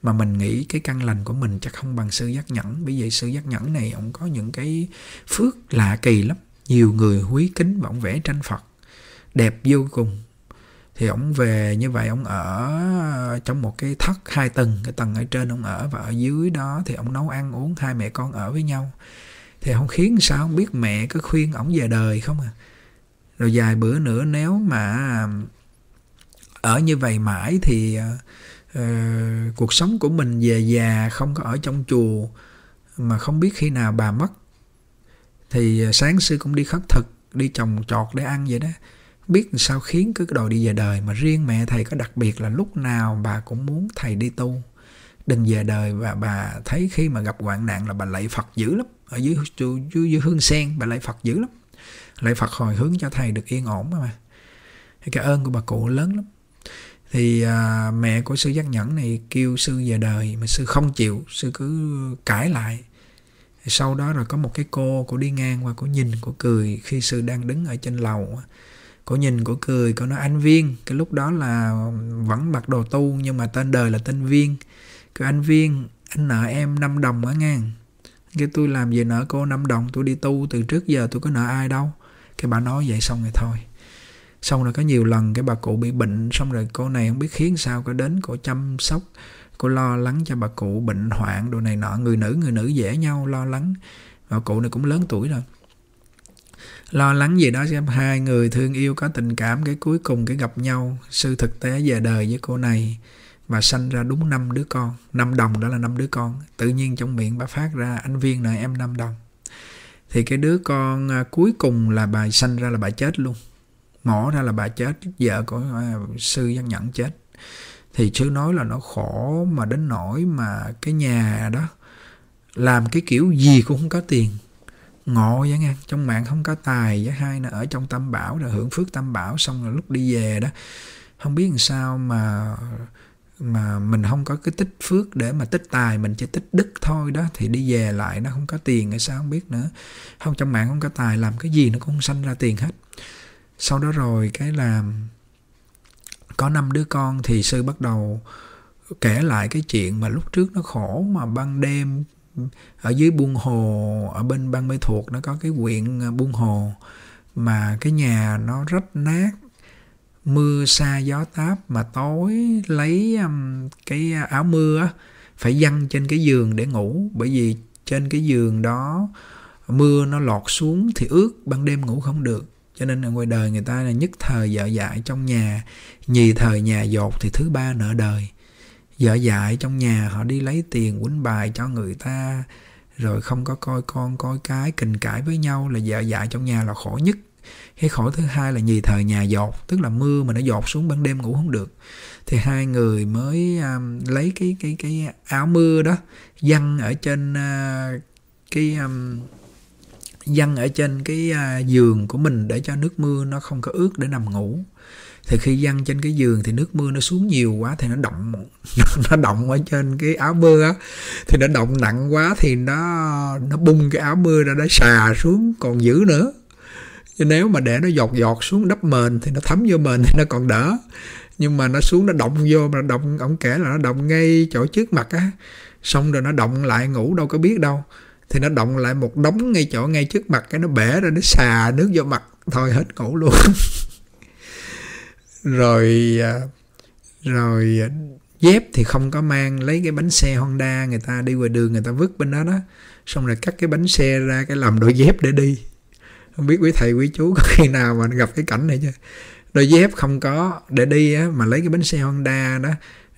mà mình nghĩ cái căn lành của mình chắc không bằng sư giác nhẫn bởi vì sư giác nhẫn này ông có những cái phước lạ kỳ lắm nhiều người quý kính và ông vẽ tranh phật đẹp vô cùng thì ông về như vậy ông ở trong một cái thất hai tầng cái tầng ở trên ông ở và ở dưới đó thì ông nấu ăn uống hai mẹ con ở với nhau thì không khiến sao không biết mẹ có khuyên ổng về đời không à rồi vài bữa nữa nếu mà ờ, ở như vậy mãi thì uh, cuộc sống của mình về già không có ở trong chùa mà không biết khi nào bà mất thì sáng sư cũng đi khất thực đi trồng trọt để ăn vậy đó biết sao khiến cứ đòi đi về đời mà riêng mẹ thầy có đặc biệt là lúc nào bà cũng muốn thầy đi tu đừng về đời và bà thấy khi mà gặp hoạn nạn là bà lạy Phật dữ lắm ở dưới dưới, dưới hương sen bà lạy Phật dữ lắm lạy Phật hồi hướng cho thầy được yên ổn mà cái ơn của bà cụ lớn lắm thì à, mẹ của sư giác nhẫn này kêu sư về đời mà sư không chịu sư cứ cãi lại sau đó rồi có một cái cô cô đi ngang qua cô nhìn cô cười khi sư đang đứng ở trên lầu cô nhìn cô cười cô nói anh viên cái lúc đó là vẫn mặc đồ tu nhưng mà tên đời là tên viên kêu anh Viên anh nợ em 5 đồng á ngang cái tôi làm gì nợ cô 5 đồng tôi đi tu từ trước giờ tôi có nợ ai đâu cái bà nói vậy xong rồi thôi xong rồi có nhiều lần cái bà cụ bị bệnh xong rồi cô này không biết khiến sao có đến cô chăm sóc cô lo lắng cho bà cụ bệnh hoạn đồ này nọ người nữ người nữ dễ nhau lo lắng bà cụ này cũng lớn tuổi rồi lo lắng gì đó xem hai người thương yêu có tình cảm cái cuối cùng cái gặp nhau sư thực tế về đời với cô này mà sanh ra đúng năm đứa con năm đồng đó là năm đứa con tự nhiên trong miệng bà phát ra anh viên này em năm đồng thì cái đứa con à, cuối cùng là bà sanh ra là bà chết luôn mổ ra là bà chết vợ của à, sư văn nhẫn chết thì sư nói là nó khổ mà đến nỗi mà cái nhà đó làm cái kiểu gì cũng không có tiền ngộ vậy nha trong mạng không có tài với hai là ở trong tam bảo là hưởng phước tam bảo xong là lúc đi về đó không biết làm sao mà mà mình không có cái tích phước để mà tích tài mình chỉ tích đức thôi đó thì đi về lại nó không có tiền hay sao không biết nữa không trong mạng không có tài làm cái gì nó cũng không sanh ra tiền hết sau đó rồi cái là có năm đứa con thì sư bắt đầu kể lại cái chuyện mà lúc trước nó khổ mà ban đêm ở dưới buôn hồ ở bên bang mê thuộc nó có cái quyện à, buôn hồ mà cái nhà nó rách nát mưa xa gió táp mà tối lấy um, cái uh, áo mưa phải dăng trên cái giường để ngủ bởi vì trên cái giường đó mưa nó lọt xuống thì ướt ban đêm ngủ không được cho nên ở ngoài đời người ta là nhất thời vợ dại trong nhà nhì thời nhà dột thì thứ ba nợ đời vợ dại trong nhà họ đi lấy tiền quýnh bài cho người ta rồi không có coi con coi cái kình cãi với nhau là vợ dại trong nhà là khổ nhất cái khổ thứ hai là nhì thời nhà dột tức là mưa mà nó dột xuống ban đêm ngủ không được thì hai người mới um, lấy cái cái cái áo mưa đó dăng ở trên uh, cái um, dăng ở trên cái uh, giường của mình để cho nước mưa nó không có ướt để nằm ngủ thì khi dăng trên cái giường thì nước mưa nó xuống nhiều quá thì nó động nó, động ở trên cái áo mưa á thì nó động nặng quá thì nó nó bung cái áo mưa ra nó xà xuống còn dữ nữa chứ nếu mà để nó giọt giọt xuống đắp mền thì nó thấm vô mền thì nó còn đỡ nhưng mà nó xuống nó động vô mà động ông kể là nó động ngay chỗ trước mặt á xong rồi nó động lại ngủ đâu có biết đâu thì nó động lại một đống ngay chỗ ngay trước mặt cái nó bể ra nó xà nước vô mặt thôi hết ngủ luôn rồi à, rồi à, dép thì không có mang lấy cái bánh xe Honda người ta đi ngoài đường người ta vứt bên đó đó xong rồi cắt cái bánh xe ra cái làm đôi dép để đi không biết quý thầy quý chú có khi nào mà gặp cái cảnh này chưa đôi dép không có để đi á, mà lấy cái bánh xe honda đó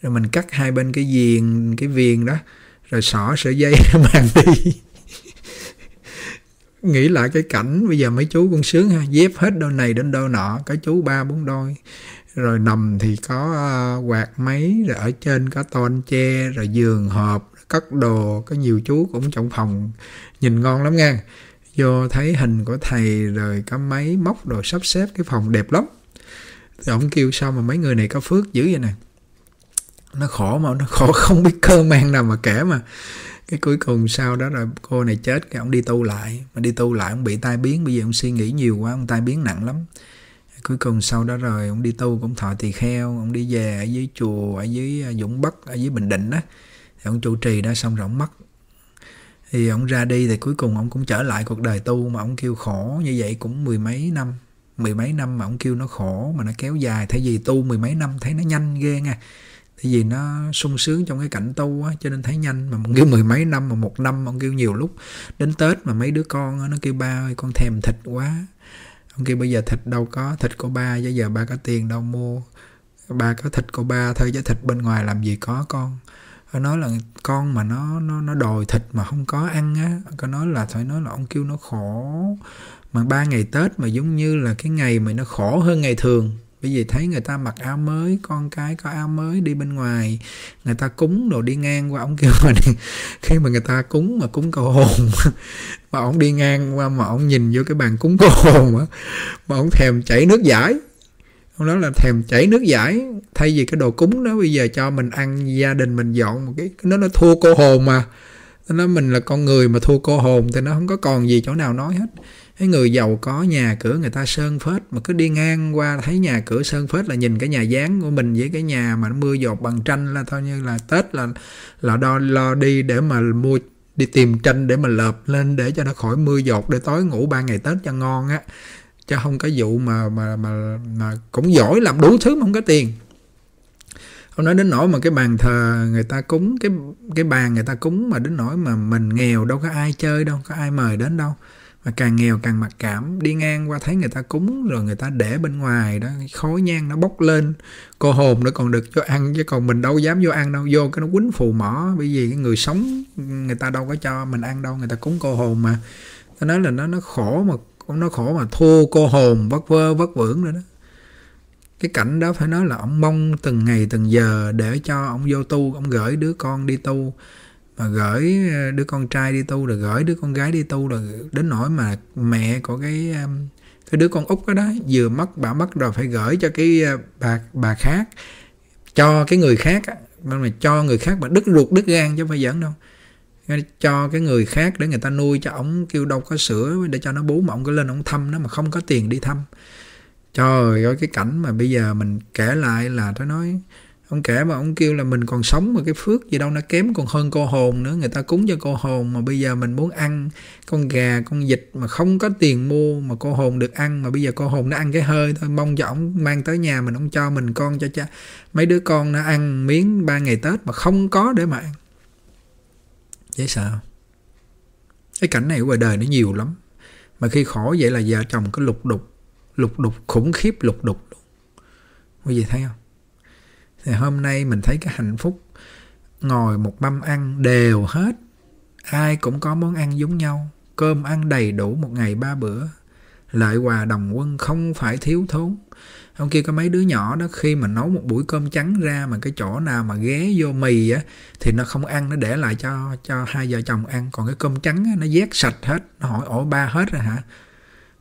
rồi mình cắt hai bên cái viền cái viền đó rồi xỏ sợi dây mang đi nghĩ lại cái cảnh bây giờ mấy chú cũng sướng ha dép hết đôi này đến đôi nọ có chú ba bốn đôi rồi nằm thì có uh, quạt máy rồi ở trên có tôn che rồi giường hộp cất đồ có nhiều chú cũng trong phòng nhìn ngon lắm nha vô thấy hình của thầy rồi có máy móc đồ sắp xếp cái phòng đẹp lắm thì ông kêu sao mà mấy người này có phước dữ vậy nè nó khổ mà nó khổ không biết cơ mang nào mà kể mà cái cuối cùng sau đó rồi cô này chết cái ông đi tu lại mà đi tu lại ông bị tai biến bây giờ ông suy nghĩ nhiều quá ông tai biến nặng lắm cuối cùng sau đó rồi ông đi tu cũng thọ tỳ kheo ông đi về ở dưới chùa ở dưới dũng à, bắc ở dưới bình định á thì ông trụ trì đó xong rồi ông mất thì ông ra đi thì cuối cùng ông cũng trở lại cuộc đời tu mà ông kêu khổ như vậy cũng mười mấy năm mười mấy năm mà ông kêu nó khổ mà nó kéo dài thấy vì tu mười mấy năm thấy nó nhanh ghê nha tại vì nó sung sướng trong cái cảnh tu á cho nên thấy nhanh mà ông kêu mười mấy năm mà một năm ông kêu nhiều lúc đến tết mà mấy đứa con nó kêu ba ơi con thèm thịt quá ông kêu bây giờ thịt đâu có thịt của ba chứ giờ ba có tiền đâu mua ba có thịt của ba thôi chứ thịt bên ngoài làm gì có con có nói là con mà nó nó nó đòi thịt mà không có ăn á có nói là phải nói là ông kêu nó khổ mà ba ngày tết mà giống như là cái ngày mà nó khổ hơn ngày thường bởi vì thấy người ta mặc áo mới con cái có áo mới đi bên ngoài người ta cúng đồ đi ngang qua ông kêu mà đi, khi mà người ta cúng mà cúng cầu hồn mà ông đi ngang qua mà ông nhìn vô cái bàn cúng cầu hồn á mà ông thèm chảy nước giải hôm đó là thèm chảy nước giải thay vì cái đồ cúng đó bây giờ cho mình ăn gia đình mình dọn một cái nó nó thua cô hồn mà nó mình là con người mà thua cô hồn thì nó không có còn gì chỗ nào nói hết cái người giàu có nhà cửa người ta sơn phết mà cứ đi ngang qua thấy nhà cửa sơn phết là nhìn cái nhà dáng của mình với cái nhà mà nó mưa dột bằng tranh là thôi như là tết là là đo lo đi để mà mua đi tìm tranh để mà lợp lên để cho nó khỏi mưa dột để tối ngủ ba ngày tết cho ngon á chứ không có vụ mà mà mà mà cũng giỏi làm đủ thứ mà không có tiền không nói đến nỗi mà cái bàn thờ người ta cúng cái cái bàn người ta cúng mà đến nỗi mà mình nghèo đâu có ai chơi đâu có ai mời đến đâu mà càng nghèo càng mặc cảm đi ngang qua thấy người ta cúng rồi người ta để bên ngoài đó khói nhang nó bốc lên cô hồn nó còn được cho ăn chứ còn mình đâu dám vô ăn đâu vô cái nó quýnh phù mỏ bởi vì cái người sống người ta đâu có cho mình ăn đâu người ta cúng cô hồn mà nó nói là nó nó khổ mà con nó khổ mà thua cô hồn vất vơ vất vưởng rồi đó cái cảnh đó phải nói là ông mong từng ngày từng giờ để cho ông vô tu ông gửi đứa con đi tu mà gửi ờ, đứa con trai đi tu rồi gửi đứa con gái đi tu rồi đến nỗi mà mẹ của cái cái đứa con út đó, đó vừa mất bà mất rồi phải gửi cho cái ờ, bà bà khác cho cái người khác nên mà cho người khác mà đứt ruột đứt gan chứ không phải giỡn đâu cho cái người khác để người ta nuôi cho ổng kêu đâu có sữa để cho nó bú mà ổng cứ lên ổng thăm nó mà không có tiền đi thăm trời ơi cái cảnh mà bây giờ mình kể lại là tôi nói ông kể mà ông kêu là mình còn sống mà cái phước gì đâu nó kém còn hơn cô hồn nữa người ta cúng cho cô hồn mà bây giờ mình muốn ăn con gà con vịt mà không có tiền mua mà cô hồn được ăn mà bây giờ cô hồn nó ăn cái hơi thôi mong cho ông mang tới nhà mình ông cho mình con cho cha mấy đứa con nó ăn miếng ba ngày tết mà không có để mà ăn Vậy sao? Cái cảnh này ngoài đời nó nhiều lắm. Mà khi khổ vậy là vợ chồng cứ lục đục, lục đục khủng khiếp lục đục luôn. Quý vị thấy không? Thì hôm nay mình thấy cái hạnh phúc ngồi một mâm ăn đều hết. Ai cũng có món ăn giống nhau, cơm ăn đầy đủ một ngày ba bữa lợi hòa đồng quân không phải thiếu thốn ông kia có mấy đứa nhỏ đó khi mà nấu một buổi cơm trắng ra mà cái chỗ nào mà ghé vô mì á thì nó không ăn nó để lại cho cho hai vợ chồng ăn còn cái cơm trắng á, nó vét sạch hết nó hỏi ổ ba hết rồi hả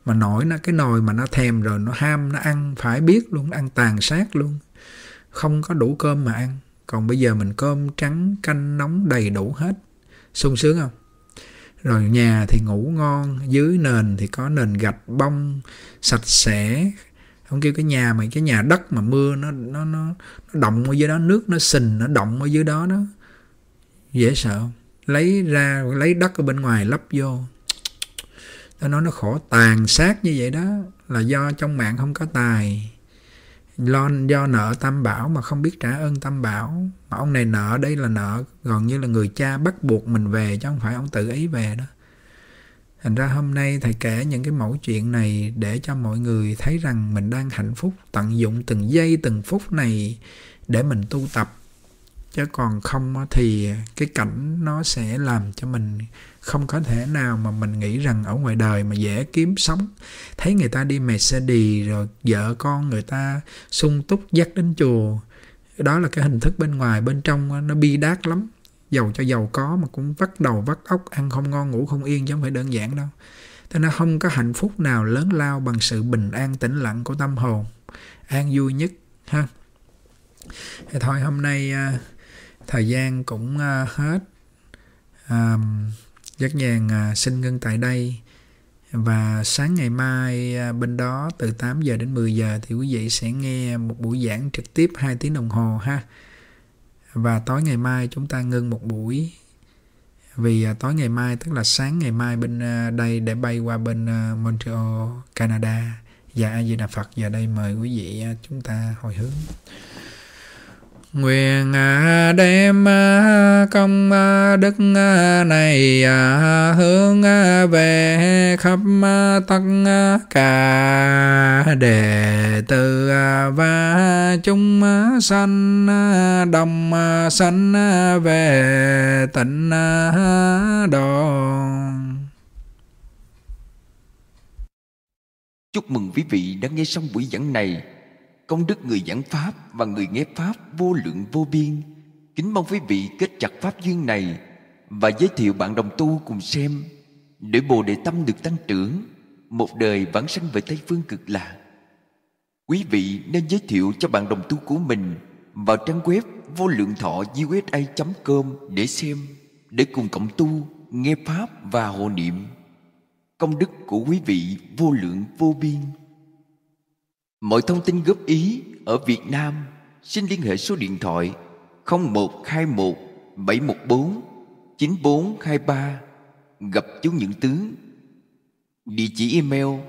mà nổi nó cái nồi mà nó thèm rồi nó ham nó ăn phải biết luôn ăn tàn sát luôn không có đủ cơm mà ăn còn bây giờ mình cơm trắng canh nóng đầy đủ hết sung sướng không rồi nhà thì ngủ ngon dưới nền thì có nền gạch bông sạch sẽ không kêu cái nhà mà cái nhà đất mà mưa nó nó nó, nó động ở dưới đó nước nó sình nó động ở dưới đó đó dễ sợ lấy ra lấy đất ở bên ngoài lấp vô nó nói nó khổ tàn sát như vậy đó là do trong mạng không có tài lo do nợ tam bảo mà không biết trả ơn tam bảo mà ông này nợ đây là nợ gần như là người cha bắt buộc mình về chứ không phải ông tự ý về đó thành ra hôm nay thầy kể những cái mẫu chuyện này để cho mọi người thấy rằng mình đang hạnh phúc tận dụng từng giây từng phút này để mình tu tập chứ còn không thì cái cảnh nó sẽ làm cho mình không có thể nào mà mình nghĩ rằng ở ngoài đời mà dễ kiếm sống thấy người ta đi Mercedes rồi vợ con người ta sung túc dắt đến chùa đó là cái hình thức bên ngoài bên trong nó bi đát lắm giàu cho giàu có mà cũng vắt đầu vắt óc ăn không ngon ngủ không yên chứ không phải đơn giản đâu thế nó không có hạnh phúc nào lớn lao bằng sự bình an tĩnh lặng của tâm hồn an vui nhất ha thì thôi hôm nay à, thời gian cũng à, hết um, Giác nhàn à, xin ngưng tại đây và sáng ngày mai à, bên đó từ 8 giờ đến 10 giờ thì quý vị sẽ nghe một buổi giảng trực tiếp 2 tiếng đồng hồ ha. Và tối ngày mai chúng ta ngưng một buổi vì à, tối ngày mai tức là sáng ngày mai bên đây để bay qua bên Montreal, Canada. và dạ, A Di Đà Phật giờ đây mời quý vị chúng ta hồi hướng. Nguyện à, đem à, công à, đức này hướng về khắp tất cả đệ tử và chúng sanh đồng sanh về tịnh độ. Chúc mừng quý vị đã nghe xong buổi giảng này công đức người giảng pháp và người nghe pháp vô lượng vô biên kính mong quý vị kết chặt pháp duyên này và giới thiệu bạn đồng tu cùng xem để bồ đề tâm được tăng trưởng một đời vãng sanh về tây phương cực lạc quý vị nên giới thiệu cho bạn đồng tu của mình vào trang web vô lượng thọ usa com để xem để cùng cộng tu nghe pháp và hộ niệm công đức của quý vị vô lượng vô biên Mọi thông tin góp ý ở Việt Nam xin liên hệ số điện thoại 0121 714 9423 gặp chú Những Tướng. Địa chỉ email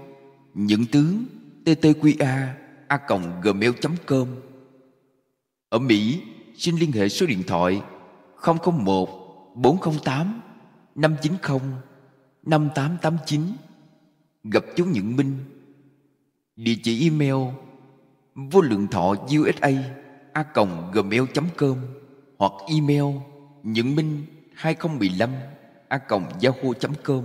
những tướng ttqa a gmail.com Ở Mỹ xin liên hệ số điện thoại 001 408 590 5889 gặp chú Những Minh Địa chỉ email vô lượng thọ usa a cộng gmail.com hoặc email những minh 2015 a cộng yahoo.com